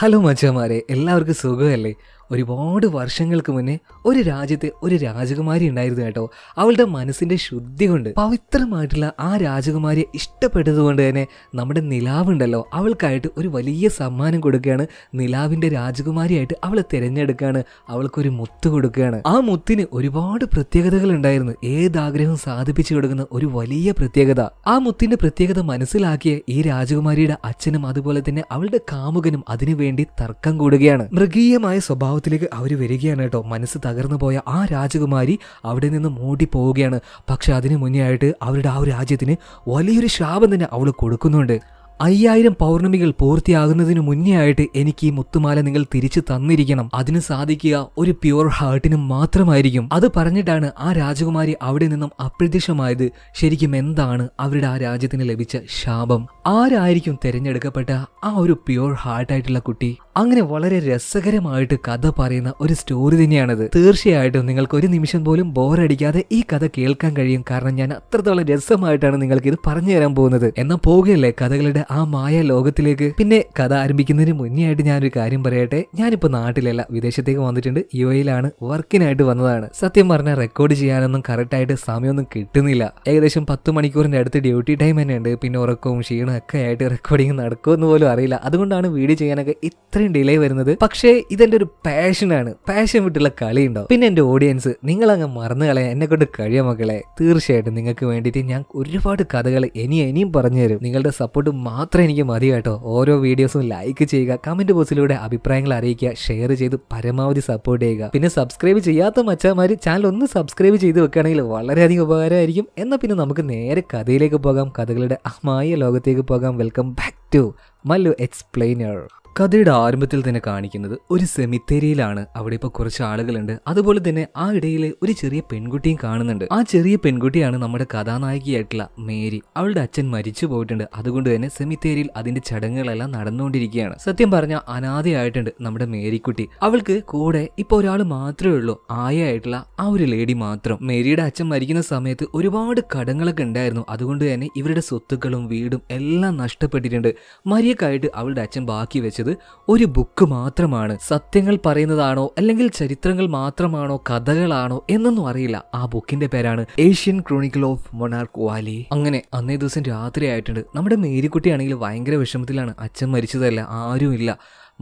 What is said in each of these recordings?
Hello മച്ചമാരെ എല്ലാവർക്കും സുഖമല്ലേ ഒരുപാട് വർഷങ്ങൾക്ക് മുന്നേ ഒരു രാജ്യത്തെ ഒരു രാജകുമാരി ഉണ്ടായിരുന്നു കേട്ടോ അവളുടെ മനസ്സിൻ്റെ ശുദ്ധി കൊണ്ട് പവിത്രമായിട്ടുള്ള ആ രാജകുമാരിയെ ഇഷ്ടപ്പെട്ടതുകൊണ്ട് തന്നെ നമ്മുടെ നിലാവുണ്ടല്ലോ അവൾക്കായിട്ട് ഒരു വലിയ സമ്മാനം കൊടുക്കുകയാണ് നിലാവിൻ്റെ രാജകുമാരിയായിട്ട് അവളെ തിരഞ്ഞെടുക്കുകയാണ് അവൾക്കൊരു മുത്ത് കൊടുക്കുകയാണ് ആ മുത്തിന് ഒരുപാട് പ്രത്യേകതകൾ ഉണ്ടായിരുന്നു ഏതാഗ്രഹം സാധിപ്പിച്ചു കൊടുക്കുന്ന ഒരു വലിയ പ്രത്യേകത ആ മുത്തിന്റെ പ്രത്യേകത മനസ്സിലാക്കിയ ഈ രാജകുമാരിയുടെ അച്ഛനും അതുപോലെ തന്നെ അവളുടെ കാമുകനും അതിനുവേണ്ടി തർക്കം കൂടുകയാണ് മൃഗീയമായ സ്വഭാവം സ്വഭാവത്തിലേക്ക് അവർ വരികയാണ് കേട്ടോ മനസ്സ് തകർന്നു പോയ ആ രാജകുമാരി അവിടെ നിന്ന് പോവുകയാണ് പക്ഷെ അതിന് മുന്നേ ആയിട്ട് അവരുടെ ആ ഒരു രാജ്യത്തിന് വലിയൊരു ശാപം തന്നെ അവൾ കൊടുക്കുന്നുണ്ട് അയ്യായിരം പൗർണമികൾ പൂർത്തിയാകുന്നതിന് മുന്നേ ആയിട്ട് എനിക്ക് ഈ മുത്തുമാല നിങ്ങൾ തിരിച്ചു തന്നിരിക്കണം അതിന് സാധിക്കുക ഒരു പ്യുവർ ഹാർട്ടിന് മാത്രമായിരിക്കും അത് പറഞ്ഞിട്ടാണ് ആ രാജകുമാരി അവിടെ നിന്നും അപ്രത്യക്ഷമായത് ശരിക്കും എന്താണ് അവരുടെ ആ രാജ്യത്തിന് ലഭിച്ച ശാപം ആരായിരിക്കും തിരഞ്ഞെടുക്കപ്പെട്ട ആ ഒരു ഹാർട്ട് ഹാർട്ടായിട്ടുള്ള കുട്ടി അങ്ങനെ വളരെ രസകരമായിട്ട് കഥ പറയുന്ന ഒരു സ്റ്റോറി തന്നെയാണത് തീർച്ചയായിട്ടും നിങ്ങൾക്ക് ഒരു നിമിഷം പോലും ബോറടിക്കാതെ ഈ കഥ കേൾക്കാൻ കഴിയും കാരണം ഞാൻ അത്രത്തോളം രസമായിട്ടാണ് നിങ്ങൾക്ക് ഇത് പറഞ്ഞു തരാൻ പോകുന്നത് എന്നാൽ പോകുകയല്ലേ കഥകളുടെ ആ മായ ലോകത്തിലേക്ക് പിന്നെ കഥ ആരംഭിക്കുന്നതിന് മുന്നേ ആയിട്ട് ഞാനൊരു കാര്യം പറയട്ടെ ഞാനിപ്പോൾ നാട്ടിലല്ല വിദേശത്തേക്ക് വന്നിട്ടുണ്ട് യു എയിലാണ് വർക്കിനായിട്ട് വന്നതാണ് സത്യം പറഞ്ഞാൽ റെക്കോർഡ് ചെയ്യാനൊന്നും കറക്റ്റായിട്ട് സമയമൊന്നും കിട്ടുന്നില്ല ഏകദേശം പത്ത് മണിക്കൂറിൻ്റെ അടുത്ത് ഡ്യൂട്ടി ടൈം തന്നെയുണ്ട് പിന്നെ ഉറക്കവും ക്ഷീണവും ഒക്കെ ആയിട്ട് റെക്കോർഡിങ് നടക്കുമെന്ന് പോലും അറിയില്ല അതുകൊണ്ടാണ് വീഡിയോ ചെയ്യാനൊക്കെ ഇത്രയും ഡിലേ വരുന്നത് പക്ഷേ ഇതെന്റെ ഒരു പാഷനാണ് പാഷൻ വിട്ടുള്ള കളി ഉണ്ടാവും പിന്നെ എന്റെ ഓഡിയൻസ് നിങ്ങൾ അങ്ങ് മറന്നു കളയാൻ എന്നെ കൊണ്ട് കഴിയാൻ മക്കളെ തീർച്ചയായിട്ടും നിങ്ങൾക്ക് വേണ്ടിയിട്ട് ഞാൻ ഒരുപാട് കഥകൾ ഇനി ഇനിയും പറഞ്ഞു തരും നിങ്ങളുടെ സപ്പോർട്ട് മാത്രം എനിക്ക് മതി കേട്ടോ ഓരോ വീഡിയോസും ലൈക്ക് ചെയ്യുക കമന്റ് ബോക്സിലൂടെ അഭിപ്രായങ്ങൾ അറിയിക്കുക ഷെയർ ചെയ്ത് പരമാവധി സപ്പോർട്ട് ചെയ്യുക പിന്നെ സബ്സ്ക്രൈബ് ചെയ്യാത്ത മച്ചാമാർ ചാനൽ ഒന്ന് സബ്സ്ക്രൈബ് ചെയ്ത് വെക്കുകയാണെങ്കിൽ വളരെയധികം ഉപകാരമായിരിക്കും എന്നാൽ പിന്നെ നമുക്ക് നേരെ കഥയിലേക്ക് പോകാം കഥകളുടെ അഹ്മായ ലോകത്തേക്ക് പോകാം വെൽക്കം ബാക്ക് 2. Malu Explainer കഥയുടെ ആരംഭത്തിൽ തന്നെ കാണിക്കുന്നത് ഒരു സെമിത്തേരിയിലാണ് അവിടെ ഇപ്പൊ കുറച്ച് ആളുകളുണ്ട് അതുപോലെ തന്നെ ആ ഇടയിൽ ഒരു ചെറിയ പെൺകുട്ടിയും കാണുന്നുണ്ട് ആ ചെറിയ പെൺകുട്ടിയാണ് നമ്മുടെ കഥാനായികയായിട്ടുള്ള മേരി അവളുടെ അച്ഛൻ മരിച്ചു പോയിട്ടുണ്ട് അതുകൊണ്ട് തന്നെ സെമിത്തേരിയിൽ അതിന്റെ ചടങ്ങുകളെല്ലാം നടന്നുകൊണ്ടിരിക്കുകയാണ് സത്യം പറഞ്ഞ അനാഥയായിട്ടുണ്ട് നമ്മുടെ മേരിക്കുട്ടി അവൾക്ക് കൂടെ ഇപ്പോൾ ഒരാൾ മാത്രമേ ഉള്ളൂ ആയായിട്ടുള്ള ആ ഒരു ലേഡി മാത്രം മേരിയുടെ അച്ഛൻ മരിക്കുന്ന സമയത്ത് ഒരുപാട് കടങ്ങളൊക്കെ ഉണ്ടായിരുന്നു അതുകൊണ്ട് തന്നെ ഇവരുടെ സ്വത്തുക്കളും വീടും എല്ലാം നഷ്ടപ്പെട്ടിട്ടുണ്ട് മരിയക്കായിട്ട് അവളുടെ അച്ഛൻ ബാക്കി വെച്ച് വായിച്ചത് ഒരു ബുക്ക് മാത്രമാണ് സത്യങ്ങൾ പറയുന്നതാണോ അല്ലെങ്കിൽ ചരിത്രങ്ങൾ മാത്രമാണോ കഥകളാണോ എന്നൊന്നും അറിയില്ല ആ ബുക്കിന്റെ പേരാണ് Asian chronicle of monarch valley അങ്ങനെ അന്നേ ദിവസം രാത്രി ആയിട്ടുണ്ട് നമ്മുടെ മേരിക്കുട്ടിയാണെങ്കിൽ ഭയങ്കര വിഷമത്തിലാണ് അച്ഛൻ മരിച്ചതല്ല ആരുമില്ല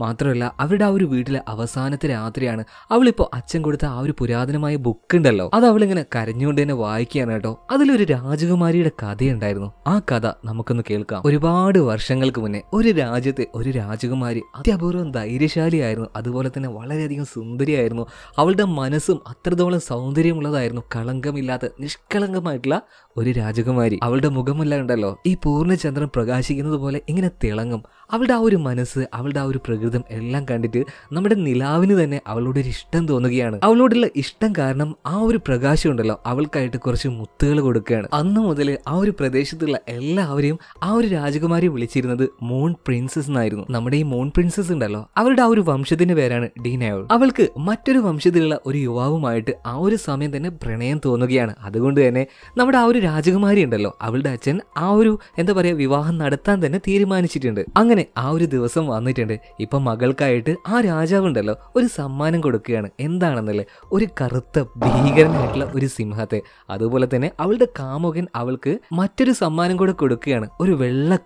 മാത്രമല്ല അവരുടെ ആ ഒരു വീട്ടിലെ അവസാനത്തെ രാത്രിയാണ് അവളിപ്പോൾ അച്ഛൻ കൊടുത്ത ആ ഒരു പുരാതനമായ ബുക്ക് ഉണ്ടല്ലോ അത് അവളിങ്ങനെ കരഞ്ഞുകൊണ്ട് തന്നെ വായിക്കുകയാണ് കേട്ടോ അതിലൊരു രാജകുമാരിയുടെ കഥയുണ്ടായിരുന്നു ആ കഥ നമുക്കൊന്ന് കേൾക്കാം ഒരുപാട് വർഷങ്ങൾക്ക് മുന്നേ ഒരു രാജ്യത്തെ ഒരു രാജകുമാരി അത്യപൂർവം ധൈര്യശാലിയായിരുന്നു അതുപോലെ തന്നെ വളരെയധികം സുന്ദരിയായിരുന്നു അവളുടെ മനസ്സും അത്രത്തോളം സൗന്ദര്യമുള്ളതായിരുന്നു കളങ്കമില്ലാത്ത നിഷ്കളങ്കമായിട്ടുള്ള ഒരു രാജകുമാരി അവളുടെ മുഖമെല്ലാം ഉണ്ടല്ലോ ഈ പൂർണ്ണചന്ദ്രൻ പ്രകാശിക്കുന്നത് പോലെ ഇങ്ങനെ തിളങ്ങും അവളുടെ ആ ഒരു മനസ്സ് അവളുടെ ആ ഒരു പ്രകൃതി ജീവിതം എല്ലാം കണ്ടിട്ട് നമ്മുടെ നിലാവിന് തന്നെ അവളോട് ഒരു ഇഷ്ടം തോന്നുകയാണ് അവളോടുള്ള ഇഷ്ടം കാരണം ആ ഒരു പ്രകാശം ഉണ്ടല്ലോ അവൾക്കായിട്ട് കുറച്ച് മുത്തുകൾ കൊടുക്കുകയാണ് അന്ന് മുതൽ ആ ഒരു പ്രദേശത്തുള്ള എല്ലാവരെയും ആ ഒരു രാജകുമാരി വിളിച്ചിരുന്നത് മൂൺ പ്രിൻസസ് എന്നായിരുന്നു നമ്മുടെ ഈ മൂൺ പ്രിൻസസ് ഉണ്ടല്ലോ അവരുടെ ആ ഒരു വംശത്തിന്റെ പേരാണ് ഡീനയോൾ അവൾക്ക് മറ്റൊരു വംശത്തിലുള്ള ഒരു യുവാവുമായിട്ട് ആ ഒരു സമയം തന്നെ പ്രണയം തോന്നുകയാണ് അതുകൊണ്ട് തന്നെ നമ്മുടെ ആ ഒരു രാജകുമാരി ഉണ്ടല്ലോ അവളുടെ അച്ഛൻ ആ ഒരു എന്താ പറയാ വിവാഹം നടത്താൻ തന്നെ തീരുമാനിച്ചിട്ടുണ്ട് അങ്ങനെ ആ ഒരു ദിവസം വന്നിട്ടുണ്ട് ഇപ്പൊ അപ്പം മകൾക്കായിട്ട് ആ ഉണ്ടല്ലോ ഒരു സമ്മാനം കൊടുക്കുകയാണ് എന്താണെന്നല്ലേ ഒരു കറുത്ത ഭീകരനായിട്ടുള്ള ഒരു സിംഹത്തെ അതുപോലെ തന്നെ അവളുടെ കാമുകൻ അവൾക്ക് മറ്റൊരു സമ്മാനം കൂടെ കൊടുക്കുകയാണ് ഒരു വെള്ള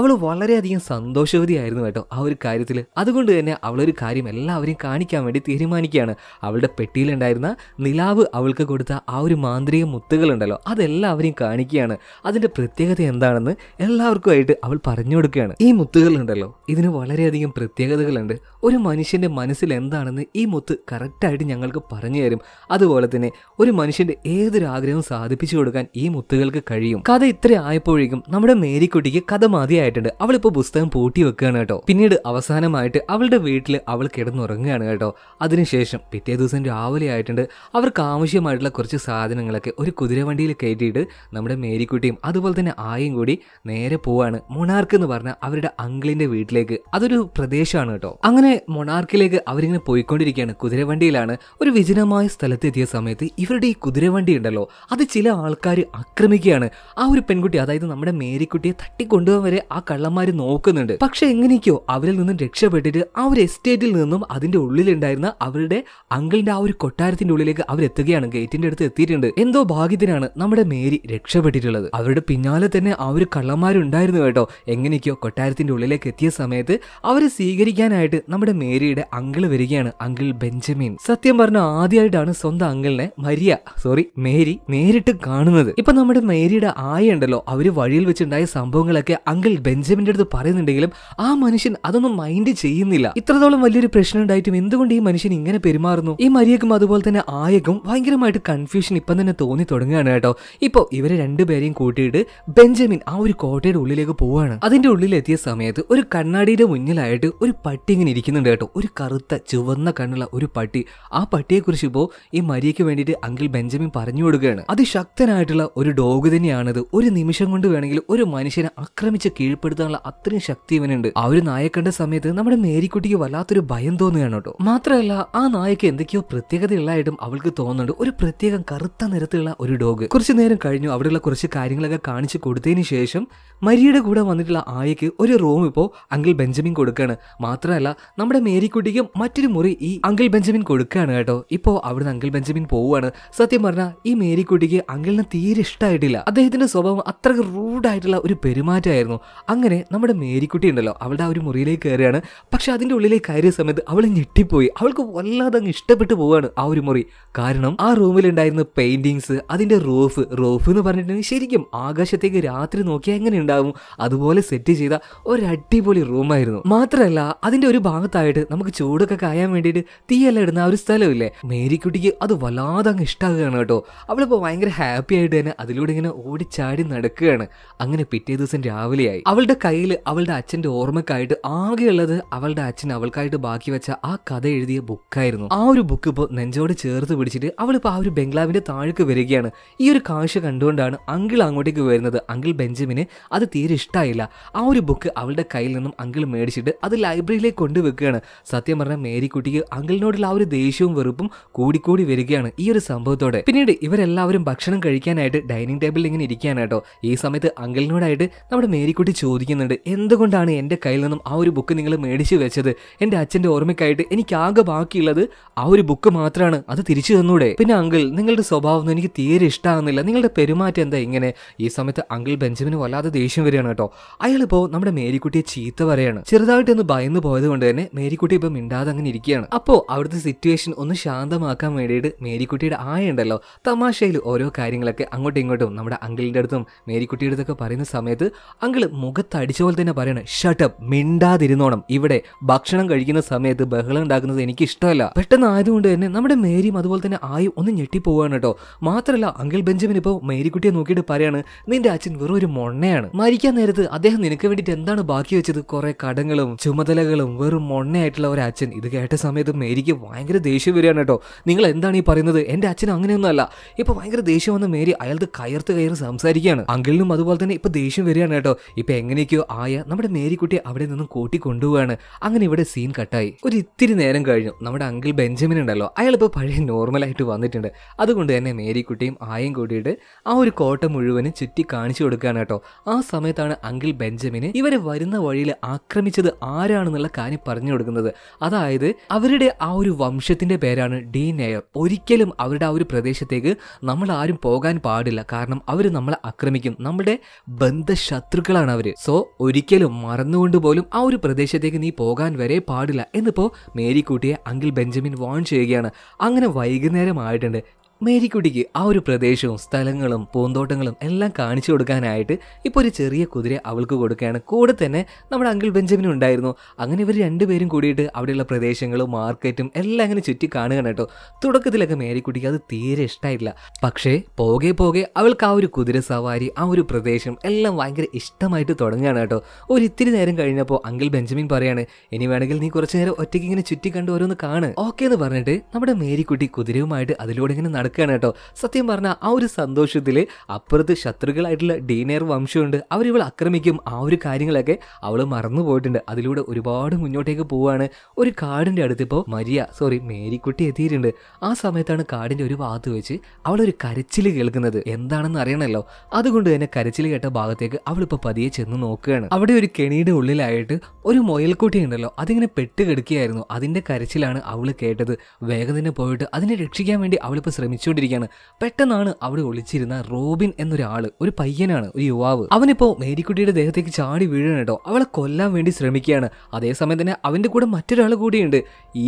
അവൾ വളരെയധികം സന്തോഷവതിയായിരുന്നു കേട്ടോ ആ ഒരു കാര്യത്തിൽ അതുകൊണ്ട് തന്നെ അവളൊരു കാര്യം എല്ലാവരെയും കാണിക്കാൻ വേണ്ടി തീരുമാനിക്കുകയാണ് അവളുടെ പെട്ടിയിലുണ്ടായിരുന്ന നിലാവ് അവൾക്ക് കൊടുത്ത ആ ഒരു മാന്ത്രിക മുത്തുകളുണ്ടല്ലോ അതെല്ലാവരെയും കാണിക്കുകയാണ് അതിൻ്റെ പ്രത്യേകത എന്താണെന്ന് എല്ലാവർക്കുമായിട്ട് അവൾ പറഞ്ഞു കൊടുക്കുകയാണ് ഈ മുത്തുകളുണ്ടല്ലോ ഇതിന് വളരെയധികം പ്രത്യേകത പ്രത്യേകതകളുണ്ട് ഒരു മനുഷ്യൻ്റെ മനസ്സിൽ എന്താണെന്ന് ഈ മുത്ത് കറക്റ്റായിട്ട് ഞങ്ങൾക്ക് പറഞ്ഞു തരും അതുപോലെ തന്നെ ഒരു മനുഷ്യൻ്റെ ഏതൊരു ആഗ്രഹവും സാധിപ്പിച്ചു കൊടുക്കാൻ ഈ മുത്തുകൾക്ക് കഴിയും കഥ ഇത്ര ആയപ്പോഴേക്കും നമ്മുടെ മേരിക്കുട്ടിക്ക് കഥ മതിയായിട്ടുണ്ട് അവളിപ്പോൾ പുസ്തകം പൂട്ടി വെക്കുകയാണ് കേട്ടോ പിന്നീട് അവസാനമായിട്ട് അവളുടെ വീട്ടിൽ അവൾ കിടന്നുറങ്ങുകയാണ് കേട്ടോ അതിനുശേഷം പിറ്റേ ദിവസം രാവിലെ ആയിട്ടുണ്ട് അവർക്ക് ആവശ്യമായിട്ടുള്ള കുറച്ച് സാധനങ്ങളൊക്കെ ഒരു കുതിരവണ്ടിയിൽ കയറ്റിയിട്ട് നമ്മുടെ മേരിക്കുട്ടിയും അതുപോലെ തന്നെ ആയും കൂടി നേരെ പോവാണ് മുണാർക്ക് എന്ന് പറഞ്ഞ അവരുടെ അങ്കിളിൻ്റെ വീട്ടിലേക്ക് അതൊരു പ്രദേശമാണ് ആണ് കേട്ടോ അങ്ങനെ മൊണാർക്കിലേക്ക് അവരിങ്ങനെ പോയിക്കൊണ്ടിരിക്കുകയാണ് കുതിരവണ്ടിയിലാണ് ഒരു വിജനമായ സ്ഥലത്തെത്തിയ സമയത്ത് ഇവരുടെ ഈ കുതിരവണ്ടി ഉണ്ടല്ലോ അത് ചില ആൾക്കാർ ആക്രമിക്കുകയാണ് ആ ഒരു പെൺകുട്ടി അതായത് നമ്മുടെ മേരിക്കുട്ടിയെ തട്ടിക്കൊണ്ടുപോകാൻ വരെ ആ കള്ളന്മാർ നോക്കുന്നുണ്ട് പക്ഷെ എങ്ങനെയൊക്കെയോ അവരിൽ നിന്നും രക്ഷപ്പെട്ടിട്ട് ആ ഒരു എസ്റ്റേറ്റിൽ നിന്നും അതിന്റെ ഉള്ളിലുണ്ടായിരുന്ന അവരുടെ അങ്കിളിന്റെ ആ ഒരു കൊട്ടാരത്തിന്റെ ഉള്ളിലേക്ക് അവരെത്തുകയാണ് ഗേറ്റിന്റെ അടുത്ത് എത്തിയിട്ടുണ്ട് എന്തോ ഭാഗ്യത്തിനാണ് നമ്മുടെ മേരി രക്ഷപ്പെട്ടിട്ടുള്ളത് അവരുടെ പിന്നാലെ തന്നെ ആ ഒരു കള്ളന്മാരുണ്ടായിരുന്നു കേട്ടോ എങ്ങനെയൊക്കെയോ കൊട്ടാരത്തിന്റെ ഉള്ളിലേക്ക് എത്തിയ സമയത്ത് അവർ സ്വീകരിച്ചു സ്വീകരിക്കാനായിട്ട് നമ്മുടെ മേരിയുടെ അങ്കിൾ വരികയാണ് അങ്കിൾ ബെഞ്ചമിൻ സത്യം പറഞ്ഞ ആദ്യമായിട്ടാണ് സ്വന്തം അങ്കിളിനെ മരിയ സോറി മേരി നേരിട്ട് കാണുന്നത് ഇപ്പൊ നമ്മുടെ മേരിയുടെ ആയുണ്ടല്ലോ അവര് വഴിയിൽ വെച്ചുണ്ടായ സംഭവങ്ങളൊക്കെ അങ്കിൾ ബെഞ്ചമിന്റെ അടുത്ത് പറയുന്നുണ്ടെങ്കിലും ആ മനുഷ്യൻ അതൊന്നും മൈൻഡ് ചെയ്യുന്നില്ല ഇത്രത്തോളം വലിയൊരു പ്രശ്നം ഉണ്ടായിട്ടും എന്തുകൊണ്ട് ഈ മനുഷ്യൻ ഇങ്ങനെ പെരുമാറുന്നു ഈ മരിയക്കും അതുപോലെ തന്നെ ആയക്കും ഭയങ്കരമായിട്ട് കൺഫ്യൂഷൻ ഇപ്പൊ തന്നെ തോന്നി തുടങ്ങുകയാണ് കേട്ടോ ഇപ്പൊ ഇവരെ രണ്ടുപേരെയും കൂട്ടിയിട്ട് ബെഞ്ചമിൻ ആ ഒരു കോട്ടയുടെ ഉള്ളിലേക്ക് പോവാണ് അതിന്റെ ഉള്ളിലെത്തിയ സമയത്ത് ഒരു കണ്ണാടിയുടെ മുന്നിലായിട്ട് ഒരു പട്ടി ഇങ്ങനെ ഇരിക്കുന്നുണ്ട് കേട്ടോ ഒരു കറുത്ത ചുവന്ന കണ്ണുള്ള ഒരു പട്ടി ആ പട്ടിയെക്കുറിച്ച് ഇപ്പോൾ ഈ മരിയയ്ക്ക് വേണ്ടിയിട്ട് അങ്കിൾ ബെഞ്ചമിൻ പറഞ്ഞു കൊടുക്കുകയാണ് അതിശക്തനായിട്ടുള്ള ഒരു ഡോഗ് തന്നെയാണത് ഒരു നിമിഷം കൊണ്ട് വേണമെങ്കിൽ ഒരു മനുഷ്യനെ ആക്രമിച്ച് കീഴ്പ്പെടുത്താനുള്ള അത്രയും ശക്തി ഇവനുണ്ട് ആ ഒരു നായ കണ്ട സമയത്ത് നമ്മുടെ മേരിക്കുട്ടിക്ക് വല്ലാത്തൊരു ഭയം തോന്നുകയാണ് കേട്ടോ മാത്രമല്ല ആ നായക്ക് എന്തൊക്കെയോ പ്രത്യേകതയുള്ളതായിട്ടും അവൾക്ക് തോന്നുന്നുണ്ട് ഒരു പ്രത്യേകം കറുത്ത നിറത്തിലുള്ള ഒരു ഡോഗ് കുറച്ചു നേരം കഴിഞ്ഞു അവിടെയുള്ള കുറച്ച് കാര്യങ്ങളൊക്കെ കാണിച്ചു കൊടുത്തതിന് ശേഷം മരിയുടെ കൂടെ വന്നിട്ടുള്ള ആയക്ക് ഒരു റൂം ഇപ്പോൾ അങ്കിൾ ബെഞ്ചമിൻ കൊടുക്കുകയാണ് മാത്രമല്ല നമ്മുടെ മേരിക്കുട്ടിക്കും മറ്റൊരു മുറി ഈ അങ്കിൾ ബെഞ്ചമിൻ കൊടുക്കുകയാണ് കേട്ടോ ഇപ്പോൾ അവിടുന്ന് അങ്കിൾ ബെഞ്ചമിൻ പോവുകയാണ് സത്യം പറഞ്ഞാൽ ഈ മേരിക്കുട്ടിക്ക് അങ്കിളിന് തീരെ ഇഷ്ടമായിട്ടില്ല അദ്ദേഹത്തിന്റെ സ്വഭാവം അത്രയ്ക്ക് റൂഡായിട്ടുള്ള ഒരു പെരുമാറ്റമായിരുന്നു അങ്ങനെ നമ്മുടെ മേരിക്കുട്ടി ഉണ്ടല്ലോ അവളുടെ ആ ഒരു മുറിയിലേക്ക് കയറുകയാണ് പക്ഷെ അതിന്റെ ഉള്ളിലേക്ക് കയറിയ സമയത്ത് അവൾ ഞെട്ടിപ്പോയി അവൾക്ക് വല്ലാതെ അങ്ങ് ഇഷ്ടപ്പെട്ടു പോവുകയാണ് ആ ഒരു മുറി കാരണം ആ റൂമിലുണ്ടായിരുന്ന പെയിന്റിങ്സ് അതിന്റെ റൂഫ് റൂഫ് എന്ന് പറഞ്ഞിട്ടുണ്ടെങ്കിൽ ശരിക്കും ആകാശത്തേക്ക് രാത്രി നോക്കിയാൽ എങ്ങനെ ഉണ്ടാവും അതുപോലെ സെറ്റ് ചെയ്ത ഒരു അടിപൊളി റൂമായിരുന്നു മാത്രമല്ല അതിന്റെ ഒരു ഭാഗത്തായിട്ട് നമുക്ക് ചൂടൊക്കെ കായാൻ വേണ്ടിയിട്ട് തീയെല്ലാം ഇടുന്ന ഒരു സ്ഥലമില്ലേ മേരിക്കുട്ടിക്ക് അത് വല്ലാതെ അങ്ങ് ഇഷ്ടമാകുകയാണ് കേട്ടോ അവളിപ്പോ ഭയങ്കര ഹാപ്പി ആയിട്ട് തന്നെ അതിലൂടെ ഇങ്ങനെ ഓടിച്ചാടി നടക്കുകയാണ് അങ്ങനെ പിറ്റേ ദിവസം രാവിലെയായി അവളുടെ കയ്യിൽ അവളുടെ അച്ഛന്റെ ഓർമ്മക്കായിട്ട് ആകെയുള്ളത് അവളുടെ അച്ഛൻ അവൾക്കായിട്ട് ബാക്കി വെച്ച ആ കഥ എഴുതിയ ബുക്കായിരുന്നു ആ ഒരു ബുക്ക് ഇപ്പോൾ നെഞ്ചോട് ചേർത്ത് പിടിച്ചിട്ട് അവളിപ്പോൾ ആ ഒരു ബംഗ്ലാവിന്റെ താഴേക്ക് വരികയാണ് ഈ ഒരു കാഴ്ച കണ്ടുകൊണ്ടാണ് അങ്കിൾ അങ്ങോട്ടേക്ക് വരുന്നത് അങ്കിൾ ബെഞ്ചമിന് അത് തീരെ ഇഷ്ടമായില്ല ആ ഒരു ബുക്ക് അവളുടെ കയ്യിൽ നിന്നും അങ്കിൾ മേടിച്ചിട്ട് അത് ലൈബ്രറി ലൈബ്രറിയിലേക്ക് കൊണ്ടുവെക്കുകയാണ് സത്യം പറഞ്ഞ മേരിക്കുട്ടിക്ക് അങ്കിളിനോടുള്ള ആ ഒരു ദേഷ്യവും വെറുപ്പും കൂടിക്കൂടി വരികയാണ് ഈ ഒരു സംഭവത്തോടെ പിന്നീട് ഇവരെല്ലാവരും ഭക്ഷണം കഴിക്കാനായിട്ട് ഡൈനിങ് ടേബിളിൽ ഇങ്ങനെ ഇരിക്കുകയാണ് കേട്ടോ ഈ സമയത്ത് അങ്കിളിനോടായിട്ട് നമ്മുടെ മേരിക്കുട്ടി ചോദിക്കുന്നുണ്ട് എന്തുകൊണ്ടാണ് എൻ്റെ കയ്യിൽ നിന്നും ആ ഒരു ബുക്ക് നിങ്ങൾ മേടിച്ചു വെച്ചത് എൻ്റെ അച്ഛൻ്റെ ഓർമ്മയ്ക്കായിട്ട് എനിക്ക് ആകെ ബാക്കിയുള്ളത് ആ ഒരു ബുക്ക് മാത്രമാണ് അത് തിരിച്ചു തന്നൂടെ പിന്നെ അങ്കിൾ നിങ്ങളുടെ സ്വഭാവം എനിക്ക് തീരെ ഇഷ്ടമാകുന്നില്ല നിങ്ങളുടെ പെരുമാറ്റം എന്താ ഇങ്ങനെ ഈ സമയത്ത് അങ്കിൾ ബെഞ്ചമിന് വല്ലാതെ ദേഷ്യം വരികയാണ് കേട്ടോ അയാളിപ്പോ നമ്മുടെ മേരിക്കുട്ടിയെ ചീത്ത പറയാണ് ചെറുതായിട്ടൊന്ന് ഭയന്ന് അകന്നു പോയത് കൊണ്ട് തന്നെ മേരിക്കുട്ടി ഇപ്പം മിണ്ടാതെ അങ്ങനെ ഇരിക്കുകയാണ് അപ്പോൾ അവിടുത്തെ സിറ്റുവേഷൻ ഒന്ന് ശാന്തമാക്കാൻ വേണ്ടിയിട്ട് മേരിക്കുട്ടിയുടെ ആയുണ്ടല്ലോ തമാശയിൽ ഓരോ കാര്യങ്ങളൊക്കെ അങ്ങോട്ടും ഇങ്ങോട്ടും നമ്മുടെ അങ്കിളിൻ്റെ അടുത്തും മേരിക്കുട്ടിയുടെ അടുത്തൊക്കെ പറയുന്ന സമയത്ത് അങ്കിൾ മുഖത്തടിച്ച പോലെ തന്നെ പറയണം ഷട്ടപ്പ് മിണ്ടാതിരുന്നോണം ഇവിടെ ഭക്ഷണം കഴിക്കുന്ന സമയത്ത് ബഹളം ഉണ്ടാക്കുന്നത് എനിക്ക് ഇഷ്ടമല്ല പെട്ടെന്ന് ആയതുകൊണ്ട് തന്നെ നമ്മുടെ മേരിയും അതുപോലെ തന്നെ ആയും ഒന്ന് ഞെട്ടിപ്പോവാണ് കേട്ടോ മാത്രമല്ല അങ്കിൾ ബെഞ്ചമിൻ ഇപ്പോൾ മേരിക്കുട്ടിയെ നോക്കിയിട്ട് പറയാണ് നിന്റെ അച്ഛൻ വെറും ഒരു മൊണ്ണയാണ് മരിക്കാൻ നേരത്ത് അദ്ദേഹം നിനക്ക് വേണ്ടിയിട്ട് എന്താണ് ബാക്കി വെച്ചത് കുറെ കടങ്ങളും ചുമതല ചിന്തകളും വെറും മൊണ്ണയായിട്ടുള്ള ഒരു അച്ഛൻ ഇത് കേട്ട സമയത്ത് മേരിക്ക് ഭയങ്കര ദേഷ്യം വരികയാണ് കേട്ടോ നിങ്ങൾ എന്താണ് ഈ പറയുന്നത് എൻ്റെ അച്ഛൻ അല്ല ഇപ്പോൾ ഭയങ്കര ദേഷ്യം വന്ന മേരി അയാൾക്ക് കയർത്ത് കയറി സംസാരിക്കുകയാണ് അങ്കിളിനും അതുപോലെ തന്നെ ഇപ്പോൾ ദേഷ്യം വരികയാണ് കേട്ടോ ഇപ്പോൾ എങ്ങനെയൊക്കെയോ ആയ നമ്മുടെ മേരിക്കുട്ടി അവിടെ നിന്നും കൂട്ടി കൊണ്ടുപോവാണ് അങ്ങനെ ഇവിടെ സീൻ കട്ടായി ഒരു ഇത്തിരി നേരം കഴിഞ്ഞു നമ്മുടെ അങ്കിൾ ബെഞ്ചമിൻ ഉണ്ടല്ലോ അയാളിപ്പോൾ പഴയ നോർമലായിട്ട് വന്നിട്ടുണ്ട് അതുകൊണ്ട് തന്നെ മേരിക്കുട്ടിയും ആയും കൂട്ടിയിട്ട് ആ ഒരു കോട്ട മുഴുവനും ചുറ്റി കാണിച്ചു കൊടുക്കുകയാണ് കേട്ടോ ആ സമയത്താണ് അങ്കിൾ ബെഞ്ചമിന് ഇവരെ വരുന്ന വഴിയിൽ ആക്രമിച്ചത് ആരാണെന്ന് എന്നുള്ള കാര്യം പറഞ്ഞു കൊടുക്കുന്നത് അതായത് അവരുടെ ആ ഒരു വംശത്തിന്റെ പേരാണ് ഡി നെയർ ഒരിക്കലും അവരുടെ ആ ഒരു പ്രദേശത്തേക്ക് നമ്മൾ ആരും പോകാൻ പാടില്ല കാരണം അവർ നമ്മളെ ആക്രമിക്കും നമ്മുടെ ബന്ധശത്രുക്കളാണ് അവര് സോ ഒരിക്കലും മറന്നുകൊണ്ട് പോലും ആ ഒരു പ്രദേശത്തേക്ക് നീ പോകാൻ വരെ പാടില്ല എന്നിപ്പോ മേരിക്കുട്ടിയെ അങ്കിൾ ബെഞ്ചമിൻ വാൺ ചെയ്യുകയാണ് അങ്ങനെ വൈകുന്നേരമായിട്ടുണ്ട് മേരിക്കുട്ടിക്ക് ആ ഒരു പ്രദേശവും സ്ഥലങ്ങളും പൂന്തോട്ടങ്ങളും എല്ലാം കാണിച്ചു കൊടുക്കാനായിട്ട് ഇപ്പോൾ ഒരു ചെറിയ കുതിര അവൾക്ക് കൊടുക്കുകയാണ് കൂടെ തന്നെ നമ്മുടെ അങ്കിൾ ബെഞ്ചമിനും ഉണ്ടായിരുന്നു അങ്ങനെ ഇവർ രണ്ടുപേരും കൂടിയിട്ട് അവിടെയുള്ള പ്രദേശങ്ങളും മാർക്കറ്റും എല്ലാം അങ്ങനെ ചുറ്റി കാണുകയാണ് കേട്ടോ തുടക്കത്തിലൊക്കെ മേരിക്കുട്ടിക്ക് അത് തീരെ ഇഷ്ടമായില്ല പക്ഷേ പോകെ പോകെ അവൾക്ക് ആ ഒരു കുതിര സവാരി ആ ഒരു പ്രദേശം എല്ലാം ഭയങ്കര ഇഷ്ടമായിട്ട് തുടങ്ങുകയാണ് കേട്ടോ ഒരു ഇത്തിരി നേരം കഴിഞ്ഞപ്പോൾ അങ്കിൾ ബെഞ്ചമിൻ പറയാണ് ഇനി വേണമെങ്കിൽ നീ കുറച്ച് നേരം ഒറ്റയ്ക്ക് ഇങ്ങനെ ചുറ്റി കണ്ട് ഓരോന്ന് കാണ് ഓക്കെ എന്ന് പറഞ്ഞിട്ട് നമ്മുടെ മേരിക്കുട്ടി കുതിരയുമായിട്ട് അതിലൂടെ ഇങ്ങനെ നടക്കുകയാണ് കേട്ടോ സത്യം പറഞ്ഞാൽ ആ ഒരു സന്തോഷത്തിൽ അപ്പുറത്ത് ശത്രുക്കളായിട്ടുള്ള ഡീനേർ വംശമുണ്ട് അവരിവൾ ആക്രമിക്കും ആ ഒരു കാര്യങ്ങളൊക്കെ അവൾ മറന്നു പോയിട്ടുണ്ട് അതിലൂടെ ഒരുപാട് മുന്നോട്ടേക്ക് പോവുകയാണ് ഒരു കാടിൻ്റെ ഇപ്പോൾ മരിയ സോറി മേരിക്കുട്ടി എത്തിയിട്ടുണ്ട് ആ സമയത്താണ് കാടിൻ്റെ ഒരു ഭാഗത്ത് വെച്ച് അവളൊരു കരച്ചിൽ കേൾക്കുന്നത് എന്താണെന്ന് അറിയണമല്ലോ അതുകൊണ്ട് തന്നെ കരച്ചിൽ കേട്ട ഭാഗത്തേക്ക് അവളിപ്പോൾ പതിയെ ചെന്ന് നോക്കുകയാണ് അവിടെ ഒരു കെണിയുടെ ഉള്ളിലായിട്ട് ഒരു മുയൽക്കുട്ടി ഉണ്ടല്ലോ അതിങ്ങനെ പെട്ട് കിടക്കുകയായിരുന്നു അതിൻ്റെ കരച്ചിലാണ് അവൾ കേട്ടത് വേഗം തന്നെ പോയിട്ട് അതിനെ രക്ഷിക്കാൻ വേണ്ടി അവളിപ്പോൾ ശ്രമിച്ചു ശ്രമിച്ചുകൊണ്ടിരിക്കുകയാണ് പെട്ടെന്നാണ് അവിടെ ഒളിച്ചിരുന്ന റോബിൻ എന്നൊരാൾ ഒരു പയ്യനാണ് ഒരു യുവാവ് അവനിപ്പോ മേരിക്കുട്ടിയുടെ ദേഹത്തേക്ക് ചാടി വീഴണം കേട്ടോ അവളെ കൊല്ലാൻ വേണ്ടി ശ്രമിക്കുകയാണ് അതേസമയം തന്നെ അവന്റെ കൂടെ മറ്റൊരാൾ കൂടിയുണ്ട്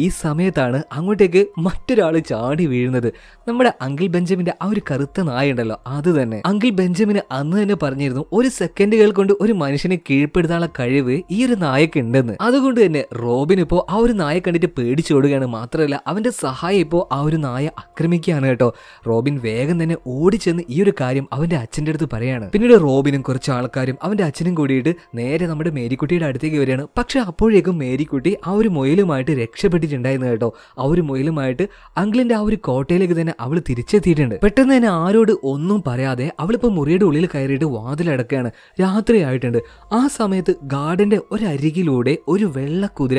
ഈ സമയത്താണ് അങ്ങോട്ടേക്ക് മറ്റൊരാൾ ചാടി വീഴുന്നത് നമ്മുടെ അങ്കിൾ ബെഞ്ചമിന്റെ ആ ഒരു കറുത്ത ഉണ്ടല്ലോ അത് തന്നെ അങ്കിൾ ബെഞ്ചമിന് അന്ന് തന്നെ പറഞ്ഞിരുന്നു ഒരു സെക്കൻഡുകൾ കൊണ്ട് ഒരു മനുഷ്യനെ കീഴ്പ്പെടുത്താനുള്ള കഴിവ് ഈ ഒരു നായക്ക് ഉണ്ടെന്ന് അതുകൊണ്ട് തന്നെ റോബിൻ ഇപ്പോ ആ ഒരു നായ കണ്ടിട്ട് പേടിച്ചു ഓടുകയാണ് മാത്രമല്ല അവന്റെ സഹായം ഇപ്പോ ആ ഒരു നായ ആക്രമിക്കുകയാണ് കേട്ടോ റോബിൻ വേഗം തന്നെ ഓടിച്ചെന്ന് ഈ ഒരു കാര്യം അവന്റെ അച്ഛൻ്റെ അടുത്ത് പറയാണ് പിന്നീട് റോബിനും കുറച്ച് ആൾക്കാരും അവന്റെ അച്ഛനും കൂടിയിട്ട് നേരെ നമ്മുടെ മേരിക്കുട്ടിയുടെ അടുത്തേക്ക് വരികയാണ് പക്ഷെ അപ്പോഴേക്കും മേരിക്കുട്ടി ആ ഒരു മുയലുമായിട്ട് രക്ഷപ്പെട്ടിട്ടുണ്ടായിരുന്നു കേട്ടോ ആ ഒരു മുയലുമായിട്ട് അങ്കിളിന്റെ ആ ഒരു കോട്ടയിലേക്ക് തന്നെ അവൾ തിരിച്ചെത്തിയിട്ടുണ്ട് പെട്ടെന്ന് തന്നെ ആരോട് ഒന്നും പറയാതെ അവളിപ്പോ മുറിയുടെ ഉള്ളിൽ കയറിയിട്ട് വാതിലടക്കുകയാണ് രാത്രിയായിട്ടുണ്ട് ആ സമയത്ത് ഗാർഡന്റെ ഒരരികിലൂടെ ഒരു വെള്ള കുതിര